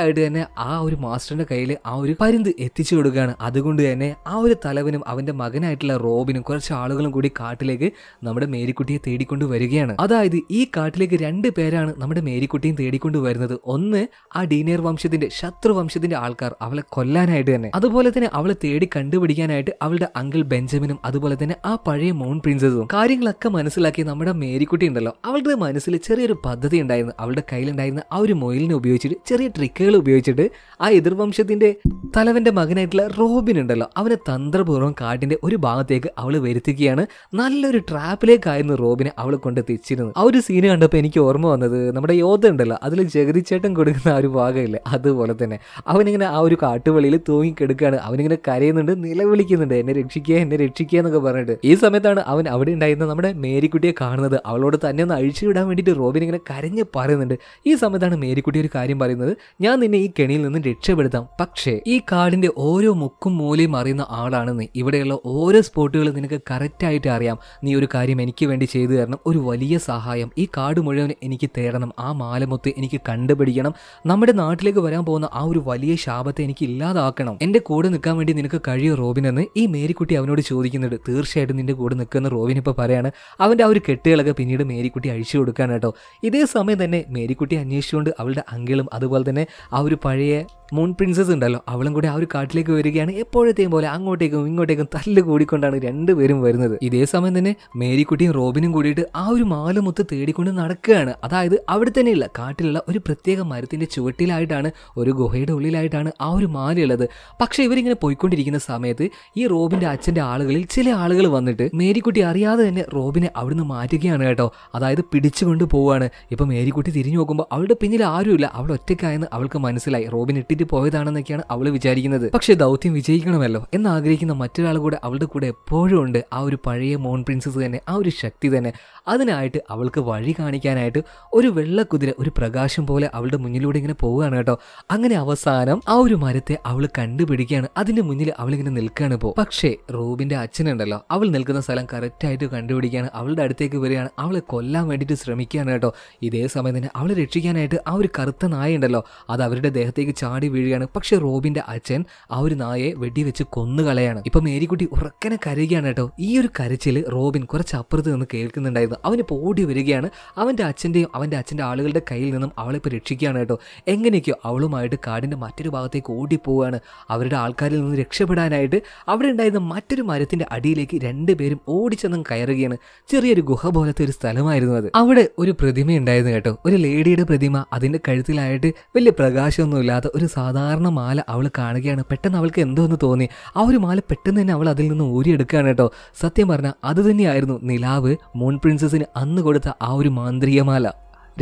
ആയിട്ട് തന്നെ ആ ഒരു മാസ്റ്ററിന്റെ കയ്യിൽ ആ ഒരു പരുന്ത് എത്തിച്ചു കൊടുക്കുകയാണ് അതുകൊണ്ട് തന്നെ ആ ഒരു തലവനും അവന്റെ മകനായിട്ടുള്ള റോബിനും കുറച്ച് ആളുകളും കൂടി കാട്ടിലേക്ക് നമ്മുടെ മേരിക്കുട്ടിയെ തേടിക്കൊണ്ട് വരികയാണ് അതായത് ഈ കാട്ടിലേക്ക് രണ്ട് പേരാണ് നമ്മുടെ മേരിക്കുട്ടിയും തേടിക്കൊണ്ട് വരുന്നത് ഒന്ന് ആ ഡീനേർ വംശത്തിന്റെ ശത്രു വംശത്തിന്റെ ആൾക്കാർ അവളെ കൊല്ലാനായിട്ട് തന്നെ അതുപോലെ തന്നെ അവളെ തേടി കണ്ടുപിടിക്കാനായിട്ട് അവളുടെ അങ്കിൾ ബെഞ്ചമിനും അതുപോലെ തന്നെ ആ പഴയ മൗൺ പ്രിൻസസും കാര്യങ്ങളൊക്കെ മനസ്സിലാക്കി നമ്മുടെ മേരിക്കുട്ടി ഉണ്ടല്ലോ അവളുടെ മനസ്സിൽ ചെറിയൊരു പദ്ധതി ഉണ്ടായിരുന്നു അവളുടെ കയ്യിലുണ്ടായിരുന്ന ആ ഒരു മൊയിലിനെ ഉപയോഗിച്ചിട്ട് ചെറിയ ട്രിക്കുകൾ ഉപയോഗിച്ചിട്ട് ആ എതിർവംശത്തിന്റെ തലവന്റെ മകനായിട്ടുള്ള റോബിൻ ഉണ്ടല്ലോ അവനെ തന്ത്രപൂർവ്വം കാട്ടിന്റെ ഒരു ഭാഗത്തേക്ക് അവൾ വരുത്തിക്കുകയാണ് നല്ലൊരു ട്രാപ്പിലേക്കായിരുന്നു റോബിനെ അവൾ കൊണ്ടെത്തിച്ചിരുന്നത് ആ ഒരു സീന് കണ്ടപ്പോൾ എനിക്ക് ഓർമ്മ വന്നത് നമ്മുടെ യോദ്ധ ഉണ്ടല്ലോ അതിൽ ജഗതിച്ചേട്ടൻ കൊടുക്കുന്ന ആ ഒരു ഭാഗമില്ലേ അതുപോലെ തന്നെ അവനിങ്ങനെ ആ ഒരു കാട്ടുവെളിയിൽ തൂങ്ങിക്കെടുക്കുകയാണ് അവനിങ്ങനെ കരയുന്നുണ്ട് നിലവിളിക്കുന്നുണ്ട് എന്നെ രക്ഷിക്കും രക്ഷിക്കുക എന്നെ രക്ഷിക്കുക എന്നൊക്കെ പറഞ്ഞിട്ട് ഈ സമയത്താണ് അവൻ അവിടെ ഉണ്ടായിരുന്ന നമ്മുടെ മേരിക്കുട്ടിയെ കാണുന്നത് അവളോട് തന്നെ ഒന്ന് അഴിച്ചുവിടാൻ വേണ്ടിയിട്ട് റോബിൻ ഇങ്ങനെ കരഞ്ഞ് പറയുന്നുണ്ട് ഈ സമയത്താണ് മേരിക്കുട്ടി ഒരു കാര്യം പറയുന്നത് ഞാൻ നിന്നെ ഈ കെണിയിൽ നിന്ന് രക്ഷപ്പെടുത്താം പക്ഷേ ഈ കാടിന്റെ ഓരോ മുക്കും മൂലയും അറിയുന്ന ആളാണെന്ന് ഇവിടെയുള്ള ഓരോ സ്പോട്ടുകളും നിനക്ക് കറക്റ്റായിട്ട് അറിയാം നീ ഒരു കാര്യം എനിക്ക് വേണ്ടി ചെയ്തു തരണം ഒരു വലിയ സഹായം ഈ കാട് മുഴുവൻ എനിക്ക് തേടണം ആ മാലമൊത്ത് എനിക്ക് കണ്ടുപിടിക്കണം നമ്മുടെ നാട്ടിലേക്ക് വരാൻ പോകുന്ന ആ ഒരു വലിയ ശാപത്തെ എനിക്ക് ഇല്ലാതാക്കണം എൻ്റെ കൂടെ നിൽക്കാൻ വേണ്ടി നിനക്ക് കഴിയോ റോബിൻ എന്ന് ഈ മേരിക്കുട്ടി മേരിക്കുട്ടി അവനോട് ചോദിക്കുന്നുണ്ട് തീർച്ചയായിട്ടും നിന്റെ കൂടെ നിൽക്കുന്ന റോവിനിപ്പോൾ പറയാണ് അവൻ്റെ ആ ഒരു കെട്ടുകളൊക്കെ പിന്നീട് മേരിക്കുട്ടി അഴിച്ചു കൊടുക്കാൻ കേട്ടോ ഇതേ സമയം തന്നെ മേരിക്കുട്ടി അന്വേഷിച്ചുകൊണ്ട് അവളുടെ അങ്കിളും അതുപോലെ തന്നെ ആ ഒരു പഴയ മൂൺ പ്രിൻസസ് ഉണ്ടല്ലോ അവളും കൂടി ആ ഒരു കാട്ടിലേക്ക് വരികയാണ് എപ്പോഴത്തെയും പോലെ അങ്ങോട്ടേക്കും ഇങ്ങോട്ടേക്കും തല്ല് കൂടിക്കൊണ്ടാണ് രണ്ടുപേരും വരുന്നത് ഇതേ സമയം തന്നെ മേരിക്കുട്ടിയും റോബിനും കൂടിയിട്ട് ആ ഒരു മാലുമൊത്ത് തേടിക്കൊണ്ട് നടക്കുകയാണ് അതായത് അവിടെ തന്നെയുള്ള കാട്ടിലുള്ള ഒരു പ്രത്യേക മരത്തിന്റെ ചുവട്ടിലായിട്ടാണ് ഒരു ഗുഹയുടെ ഉള്ളിലായിട്ടാണ് ആ ഒരു മാലയുള്ളത് പക്ഷേ ഇവരിങ്ങനെ പോയിക്കൊണ്ടിരിക്കുന്ന സമയത്ത് ഈ റോബിന്റെ അച്ഛന്റെ ആളുകളിൽ ചില ആളുകൾ വന്നിട്ട് മേരിക്കുട്ടി അറിയാതെ തന്നെ റോബിനെ അവിടുന്ന് മാറ്റുകയാണ് കേട്ടോ അതായത് പിടിച്ചുകൊണ്ട് പോവുകയാണ് ഇപ്പൊ മേരിക്കുട്ടി തിരിഞ്ഞു നോക്കുമ്പോൾ അവളുടെ പിന്നിൽ ആരുമില്ല അവൾ ഒറ്റയ്ക്കായെന്ന് അവൾക്ക് മനസ്സിലായി റോബിൻ തെറ്റി പോയതാണെന്നൊക്കെയാണ് അവൾ വിചാരിക്കുന്നത് പക്ഷെ ദൗത്യം വിജയിക്കണമല്ലോ എന്നാഗ്രഹിക്കുന്ന മറ്റൊരാൾ കൂടെ അവളുടെ കൂടെ എപ്പോഴും ഉണ്ട് ആ ഒരു പഴയ മോൺ പ്രിൻസസ് തന്നെ ആ ഒരു ശക്തി തന്നെ അതിനായിട്ട് അവൾക്ക് വഴി കാണിക്കാനായിട്ട് ഒരു വെള്ളക്കുതിര ഒരു പ്രകാശം പോലെ അവളുടെ മുന്നിലൂടെ ഇങ്ങനെ പോവുകയാണ് കേട്ടോ അങ്ങനെ അവസാനം ആ ഒരു മരത്തെ അവൾ കണ്ടുപിടിക്കുകയാണ് അതിന്റെ മുന്നിൽ അവൾ ഇങ്ങനെ നിൽക്കുകയാണ് ഇപ്പോൾ പക്ഷേ റൂബിന്റെ അച്ഛനുണ്ടല്ലോ അവൾ നിൽക്കുന്ന സ്ഥലം കറക്റ്റായിട്ട് കണ്ടുപിടിക്കുകയാണ് അവളുടെ അടുത്തേക്ക് വരികയാണ് അവളെ കൊല്ലാൻ വേണ്ടിയിട്ട് ശ്രമിക്കുകയാണ് കേട്ടോ ഇതേ സമയം തന്നെ അവളെ രക്ഷിക്കാനായിട്ട് ആ ഒരു കറുത്ത നായ ഉണ്ടല്ലോ അത് അവരുടെ ദേഹത്തേക്ക് ചാടി വീഴുകയാണ് പക്ഷെ റോബിന്റെ അച്ഛൻ ആ ഒരു നായയെ വെടിവെച്ച് കൊന്നുകളയാണ് ഇപ്പൊ മേരിക്കുട്ടി ഉറക്കനെ കരയുകയാണ് കേട്ടോ ഈ ഒരു കരച്ചിൽ റോബിൻ കുറച്ച് അപ്പുറത്ത് നിന്ന് കേൾക്കുന്നുണ്ടായിരുന്നു അവന് പോടി വരികയാണ് അവന്റെ അച്ഛന്റെയും അവന്റെ അച്ഛന്റെ ആളുകളുടെ കയ്യിൽ നിന്നും അവളെ ഇപ്പൊ രക്ഷിക്കുകയാണ് കേട്ടോ എങ്ങനെയൊക്കെയോ അവളുമായിട്ട് കാടിന്റെ മറ്റൊരു ഭാഗത്തേക്ക് ഓടിപ്പോവുകയാണ് അവരുടെ ആൾക്കാരിൽ നിന്ന് രക്ഷപ്പെടാനായിട്ട് അവിടെ ഉണ്ടായിരുന്ന മറ്റൊരു മരത്തിന്റെ അടിയിലേക്ക് രണ്ടുപേരും ഓടിച്ചെന്നും കയറുകയാണ് ചെറിയൊരു ഗുഹ പോലത്തെ ഒരു സ്ഥലമായിരുന്നു അത് അവിടെ ഒരു പ്രതിമ ഉണ്ടായിരുന്നു കേട്ടോ ഒരു ലേഡിയുടെ പ്രതിമ അതിന്റെ കഴുത്തിലായിട്ട് വലിയ പ്രകാശമൊന്നും ഇല്ലാത്ത ഒരു സാധാരണ മാല അവൾ കാണുകയാണ് പെട്ടെന്ന് അവൾക്ക് എന്തോ എന്ന് തോന്നി ആ ഒരു മാല പെട്ടെന്ന് തന്നെ അവൾ അതിൽ നിന്ന് ഊരിയെടുക്കുകയാണ് കേട്ടോ സത്യം പറഞ്ഞാൽ അത് തന്നെയായിരുന്നു നിലാവ് മൂൺ പ്രിൻസസിന് അന്ന് കൊടുത്ത ആ ഒരു മാന്ത്രികമാല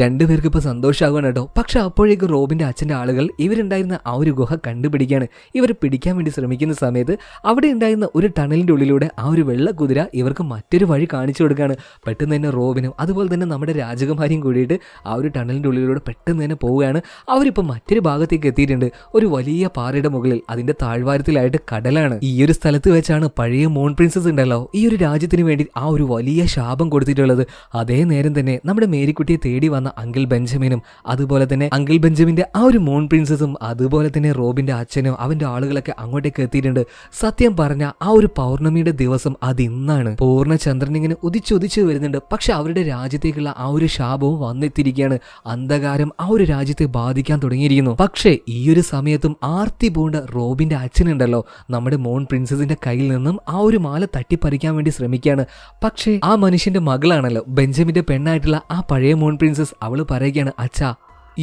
രണ്ടുപേർക്ക് ഇപ്പൊ സന്തോഷമാകുകയാണ് കേട്ടോ പക്ഷെ അപ്പോഴേക്ക് റോബിന്റെ അച്ഛന്റെ ആളുകൾ ഇവരുണ്ടായിരുന്ന ആ ഒരു ഗുഹ കണ്ടുപിടിക്കാണ് ഇവർ പിടിക്കാൻ വേണ്ടി ശ്രമിക്കുന്ന സമയത്ത് അവിടെ ഉണ്ടായിരുന്ന ഒരു ടണലിന്റെ ഉള്ളിലൂടെ ആ ഒരു വെള്ള കുതിര ഇവർക്ക് മറ്റൊരു വഴി കാണിച്ചു കൊടുക്കുകയാണ് പെട്ടെന്ന് തന്നെ റോബിനും അതുപോലെ തന്നെ നമ്മുടെ രാജകുമാരിയും കൂടിയിട്ട് ആ ഒരു ടണലിന്റെ ഉള്ളിലൂടെ പെട്ടെന്ന് തന്നെ പോവുകയാണ് അവരിപ്പോൾ മറ്റൊരു ഭാഗത്തേക്ക് എത്തിയിട്ടുണ്ട് ഒരു വലിയ പാറയുടെ മുകളിൽ അതിന്റെ താഴ്വാരത്തിലായിട്ട് കടലാണ് ഈ ഒരു സ്ഥലത്ത് വെച്ചാണ് പഴയ മൂൺ പ്രിൻസസ് ഉണ്ടല്ലോ ഈ ഒരു രാജ്യത്തിന് വേണ്ടി ആ ഒരു വലിയ ശാപം കൊടുത്തിട്ടുള്ളത് അതേ നേരം തന്നെ നമ്മുടെ മേരിക്കുട്ടിയെ തേടി വന്ന വന്ന അങ്കിൾ ബെഞ്ചമിനും അതുപോലെ തന്നെ അങ്കിൾ ബെഞ്ചമിൻ്റെ ആ ഒരു മൂൺ പ്രിൻസസും അതുപോലെ തന്നെ റോബിൻ്റെ അച്ഛനും അവൻ്റെ ആളുകളൊക്കെ അങ്ങോട്ടേക്ക് എത്തിയിട്ടുണ്ട് സത്യം പറഞ്ഞ ആ ഒരു പൗർണമിയുടെ ദിവസം അത് ഇന്നാണ് പൂർണ്ണചന്ദ്രൻ ഇങ്ങനെ ഉദിച്ചുദിച്ചു വരുന്നുണ്ട് പക്ഷെ അവരുടെ രാജ്യത്തേക്കുള്ള ആ ഒരു ശാപവും വന്നെത്തിയിരിക്കുകയാണ് അന്ധകാരം ആ ഒരു രാജ്യത്തെ ബാധിക്കാൻ തുടങ്ങിയിരിക്കുന്നു പക്ഷേ ഈ ഒരു സമയത്തും ആർത്തി പോണ്ട റോബിന്റെ അച്ഛനുണ്ടല്ലോ നമ്മുടെ മോൺ പ്രിൻസസിന്റെ കയ്യിൽ നിന്നും ആ ഒരു മാല തട്ടിപ്പറിക്കാൻ വേണ്ടി ശ്രമിക്കുകയാണ് പക്ഷേ ആ മനുഷ്യന്റെ മകളാണല്ലോ ബെഞ്ചമിന്റെ പെണ്ണായിട്ടുള്ള ആ പഴയ മോൺ പ്രിൻസസ് അവൾ പറയുകയാണ് അച്ഛാ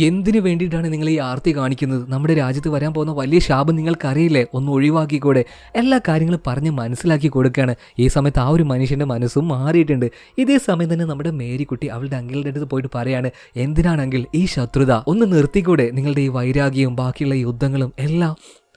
എന്തിനു വേണ്ടിയിട്ടാണ് നിങ്ങൾ ഈ ആർത്തി കാണിക്കുന്നത് നമ്മുടെ രാജ്യത്ത് വരാൻ പോകുന്ന വലിയ ശാപം നിങ്ങൾക്കറിയില്ലേ ഒന്ന് ഒഴിവാക്കിക്കൂടെ എല്ലാ കാര്യങ്ങളും പറഞ്ഞ് മനസ്സിലാക്കി കൊടുക്കുകയാണ് ഈ സമയത്ത് ആ ഒരു മനുഷ്യൻ്റെ മനസ്സും മാറിയിട്ടുണ്ട് ഇതേ സമയം തന്നെ നമ്മുടെ മേരിക്കുട്ടി അവളുടെ അങ്കിളുടെ അടുത്ത് പോയിട്ട് പറയാണ് എന്തിനാണെങ്കിൽ ഈ ശത്രുത ഒന്ന് നിർത്തിക്കൂടെ നിങ്ങളുടെ ഈ വൈരാഗ്യവും ബാക്കിയുള്ള യുദ്ധങ്ങളും എല്ലാം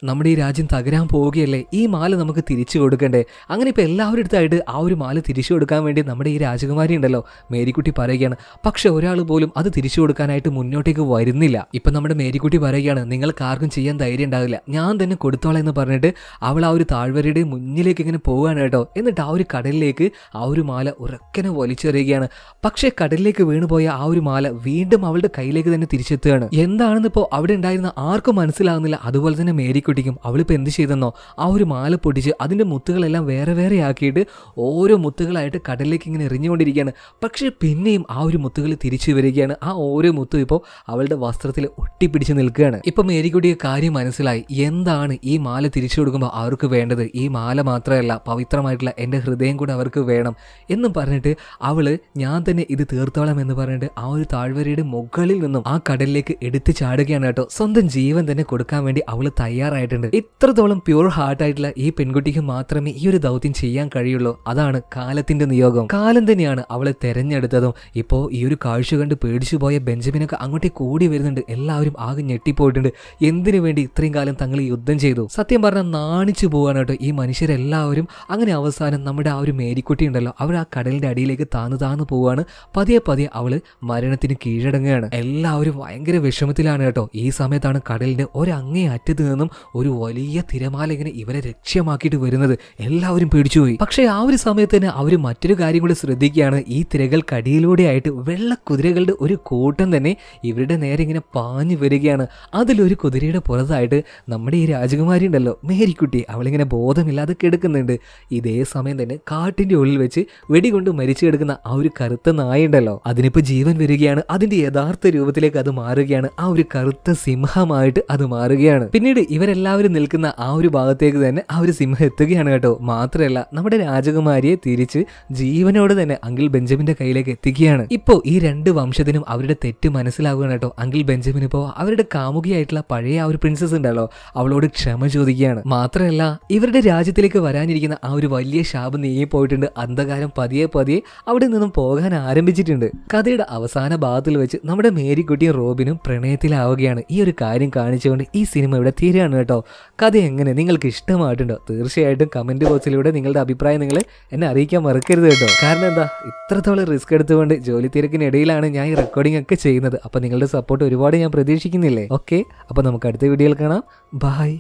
നമ്മുടെ ഈ രാജ്യം തകരാൻ പോവുകയല്ലേ ഈ മാല നമുക്ക് തിരിച്ചു കൊടുക്കണ്ടേ അങ്ങനെ ഇപ്പോൾ എല്ലാവരുടെ അടുത്തായിട്ട് ആ ഒരു മാല തിരിച്ചു കൊടുക്കാൻ വേണ്ടി നമ്മുടെ ഈ രാജകുമാരി ഉണ്ടല്ലോ മേരിക്കുട്ടി പറയുകയാണ് പക്ഷെ ഒരാൾ പോലും അത് തിരിച്ചു കൊടുക്കാനായിട്ട് മുന്നോട്ടേക്ക് വരുന്നില്ല ഇപ്പം നമ്മുടെ മേരിക്കുട്ടി പറയുകയാണ് നിങ്ങൾക്ക് ആർക്കും ചെയ്യാൻ ധൈര്യം ഉണ്ടാവില്ല ഞാൻ തന്നെ കൊടുത്തോളാം എന്ന് പറഞ്ഞിട്ട് അവൾ ആ ഒരു താഴ്വരയുടെ മുന്നിലേക്ക് ഇങ്ങനെ പോവുകയാണ് കേട്ടോ എന്നിട്ട് ആ ഒരു കടലിലേക്ക് ആ ഒരു മാല ഉറക്കനെ വലിച്ചെറിയുകയാണ് പക്ഷേ കടലിലേക്ക് വീണുപോയ ആ ഒരു മാല വീണ്ടും അവളുടെ കയ്യിലേക്ക് തന്നെ തിരിച്ചെത്തുകയാണ് എന്താണെന്ന് ഇപ്പോൾ അവിടെ ഉണ്ടായിരുന്ന ആർക്കും മനസ്സിലാകുന്നില്ല അതുപോലെ തന്നെ മേരി കുട്ടിക്കും അവളിപ്പോൾ എന്ത് ചെയ്തെന്നോ ആ ഒരു മാല പൊടിച്ച് അതിൻ്റെ മുത്തുകളെല്ലാം വേറെ വേറെ ആക്കിയിട്ട് ഓരോ മുത്തുകളായിട്ട് കടലിലേക്ക് ഇങ്ങനെ എറിഞ്ഞുകൊണ്ടിരിക്കുകയാണ് പക്ഷേ പിന്നെയും ആ ഒരു മുത്തുകൾ തിരിച്ചു വരികയാണ് ആ ഓരോ മുത്തും ഇപ്പോൾ അവളുടെ വസ്ത്രത്തിൽ ഒട്ടിപ്പിടിച്ച് നിൽക്കുകയാണ് ഇപ്പം മേരിക്കുട്ടിയെ കാര്യം മനസ്സിലായി എന്താണ് ഈ മാല തിരിച്ചു കൊടുക്കുമ്പോൾ അവർക്ക് വേണ്ടത് ഈ മാല മാത്രമല്ല പവിത്രമായിട്ടുള്ള എൻ്റെ ഹൃദയം കൂടെ അവർക്ക് വേണം എന്നും പറഞ്ഞിട്ട് അവൾ ഞാൻ തന്നെ ഇത് തീർത്തോളാം എന്ന് പറഞ്ഞിട്ട് ആ ഒരു താഴ്വരയുടെ മുകളിൽ നിന്നും ആ കടലിലേക്ക് എടുത്തു ചാടുകയാണ് കേട്ടോ സ്വന്തം ജീവൻ തന്നെ കൊടുക്കാൻ വേണ്ടി അവൾ തയ്യാറായി പറയാനായിട്ടുണ്ട് ഇത്രത്തോളം പ്യൂർ ആയിട്ടുള്ള ഈ പെൺകുട്ടിക്ക് മാത്രമേ ഈ ഒരു ദൗത്യം ചെയ്യാൻ കഴിയുള്ളൂ അതാണ് കാലത്തിന്റെ നിയോഗം കാലം തന്നെയാണ് അവളെ തെരഞ്ഞെടുത്തതും ഇപ്പോൾ ഈ ഒരു കാഴ്ച കണ്ട് പേടിച്ചു പോയ ബെഞ്ചമിനൊക്കെ അങ്ങോട്ടേ കൂടി വരുന്നുണ്ട് എല്ലാവരും ആകെ ഞെട്ടിപ്പോയിട്ടുണ്ട് എന്തിനു വേണ്ടി ഇത്രയും കാലം തങ്ങൾ യുദ്ധം ചെയ്തു സത്യം പറഞ്ഞാൽ നാണിച്ചു പോവാണ് കേട്ടോ ഈ മനുഷ്യരെല്ലാവരും അങ്ങനെ അവസാനം നമ്മുടെ ആ ഒരു മേരിക്കുട്ടി ഉണ്ടല്ലോ അവർ ആ കടലിന്റെ അടിയിലേക്ക് താന്നു താന്നു പോവാണ് പതിയെ പതിയെ അവള് മരണത്തിന് കീഴടങ്ങുകയാണ് എല്ലാവരും ഭയങ്കര വിഷമത്തിലാണ് കേട്ടോ ഈ സമയത്താണ് കടലിന്റെ ഒരങ്ങേ അറ്റത്ത് നിന്നും ഒരു വലിയ തിരമാല ഇങ്ങനെ ഇവരെ രക്ഷ്യമാക്കിയിട്ട് വരുന്നത് എല്ലാവരും പേടിച്ചുപോയി പക്ഷേ ആ ഒരു സമയത്ത് തന്നെ അവർ മറ്റൊരു കാര്യം കൂടി ശ്രദ്ധിക്കുകയാണ് ഈ തിരകൾക്കടിയിലൂടെ ആയിട്ട് വെള്ള കുതിരകളുടെ ഒരു കൂട്ടം തന്നെ ഇവരുടെ നേരെ ഇങ്ങനെ പാഞ്ഞു വരികയാണ് അതിലൊരു കുതിരയുടെ പുറത്തായിട്ട് നമ്മുടെ ഈ രാജകുമാരി ഉണ്ടല്ലോ മേരിക്കുട്ടി അവളിങ്ങനെ ബോധമില്ലാതെ കിടക്കുന്നുണ്ട് ഇതേ സമയം തന്നെ കാട്ടിൻ്റെ ഉള്ളിൽ വെച്ച് വെടികൊണ്ട് മരിച്ചു കിടക്കുന്ന ആ ഒരു കറുത്ത നായുണ്ടല്ലോ അതിനിപ്പോൾ ജീവൻ വരികയാണ് അതിൻ്റെ യഥാർത്ഥ രൂപത്തിലേക്ക് അത് മാറുകയാണ് ആ ഒരു കറുത്ത സിംഹമായിട്ട് അത് മാറുകയാണ് പിന്നീട് ഇവരെ എല്ലാവരും നിൽക്കുന്ന ആ ഒരു ഭാഗത്തേക്ക് തന്നെ ആ ഒരു സിംഹം എത്തുകയാണ് കേട്ടോ മാത്രമല്ല നമ്മുടെ രാജകുമാരിയെ തിരിച്ച് ജീവനോട് തന്നെ അങ്കിൾ ബെഞ്ചമിന്റെ കയ്യിലേക്ക് എത്തിക്കുകയാണ് ഇപ്പോ ഈ രണ്ട് വംശത്തിനും അവരുടെ തെറ്റ് മനസ്സിലാവുകയാണ് കേട്ടോ അങ്കിൾ ബെഞ്ചമിൻ ഇപ്പോ അവരുടെ കാമുകിയായിട്ടുള്ള പഴയ ആ ഒരു പ്രിൻസസ് ഉണ്ടല്ലോ അവളോട് ക്ഷമ ചോദിക്കുകയാണ് മാത്രമല്ല ഇവരുടെ രാജ്യത്തിലേക്ക് വരാനിരിക്കുന്ന ആ ഒരു വലിയ ശാപം പോയിട്ടുണ്ട് അന്ധകാരം പതിയെ പതിയെ അവിടെ നിന്നും പോകാൻ ആരംഭിച്ചിട്ടുണ്ട് കഥയുടെ അവസാന ഭാഗത്തിൽ വെച്ച് നമ്മുടെ മേരിക്കുട്ടിയും റോബിനും പ്രണയത്തിലാവുകയാണ് ഈ ഒരു കാര്യം കാണിച്ചുകൊണ്ട് ഈ സിനിമ ഇവിടെ തീരുകയാണ് കേട്ടോ കഥ എങ്ങനെ നിങ്ങൾക്ക് ഇഷ്ടമായിട്ടുണ്ടോ തീർച്ചയായിട്ടും കമൻറ്റ് ബോക്സിലൂടെ നിങ്ങളുടെ അഭിപ്രായം നിങ്ങൾ എന്നെ അറിയിക്കാൻ മറക്കരുത് കേട്ടോ കാരണം എന്താ ഇത്രത്തോളം റിസ്ക് എടുത്തുകൊണ്ട് ജോലി തിരക്കിനിടയിലാണ് ഞാൻ ഈ റെക്കോർഡിംഗ് ഒക്കെ ചെയ്യുന്നത് അപ്പം നിങ്ങളുടെ സപ്പോർട്ട് ഒരുപാട് ഞാൻ പ്രതീക്ഷിക്കുന്നില്ലേ ഓക്കെ അപ്പം നമുക്ക് അടുത്ത വീഡിയോയിൽ കാണാം ബായ്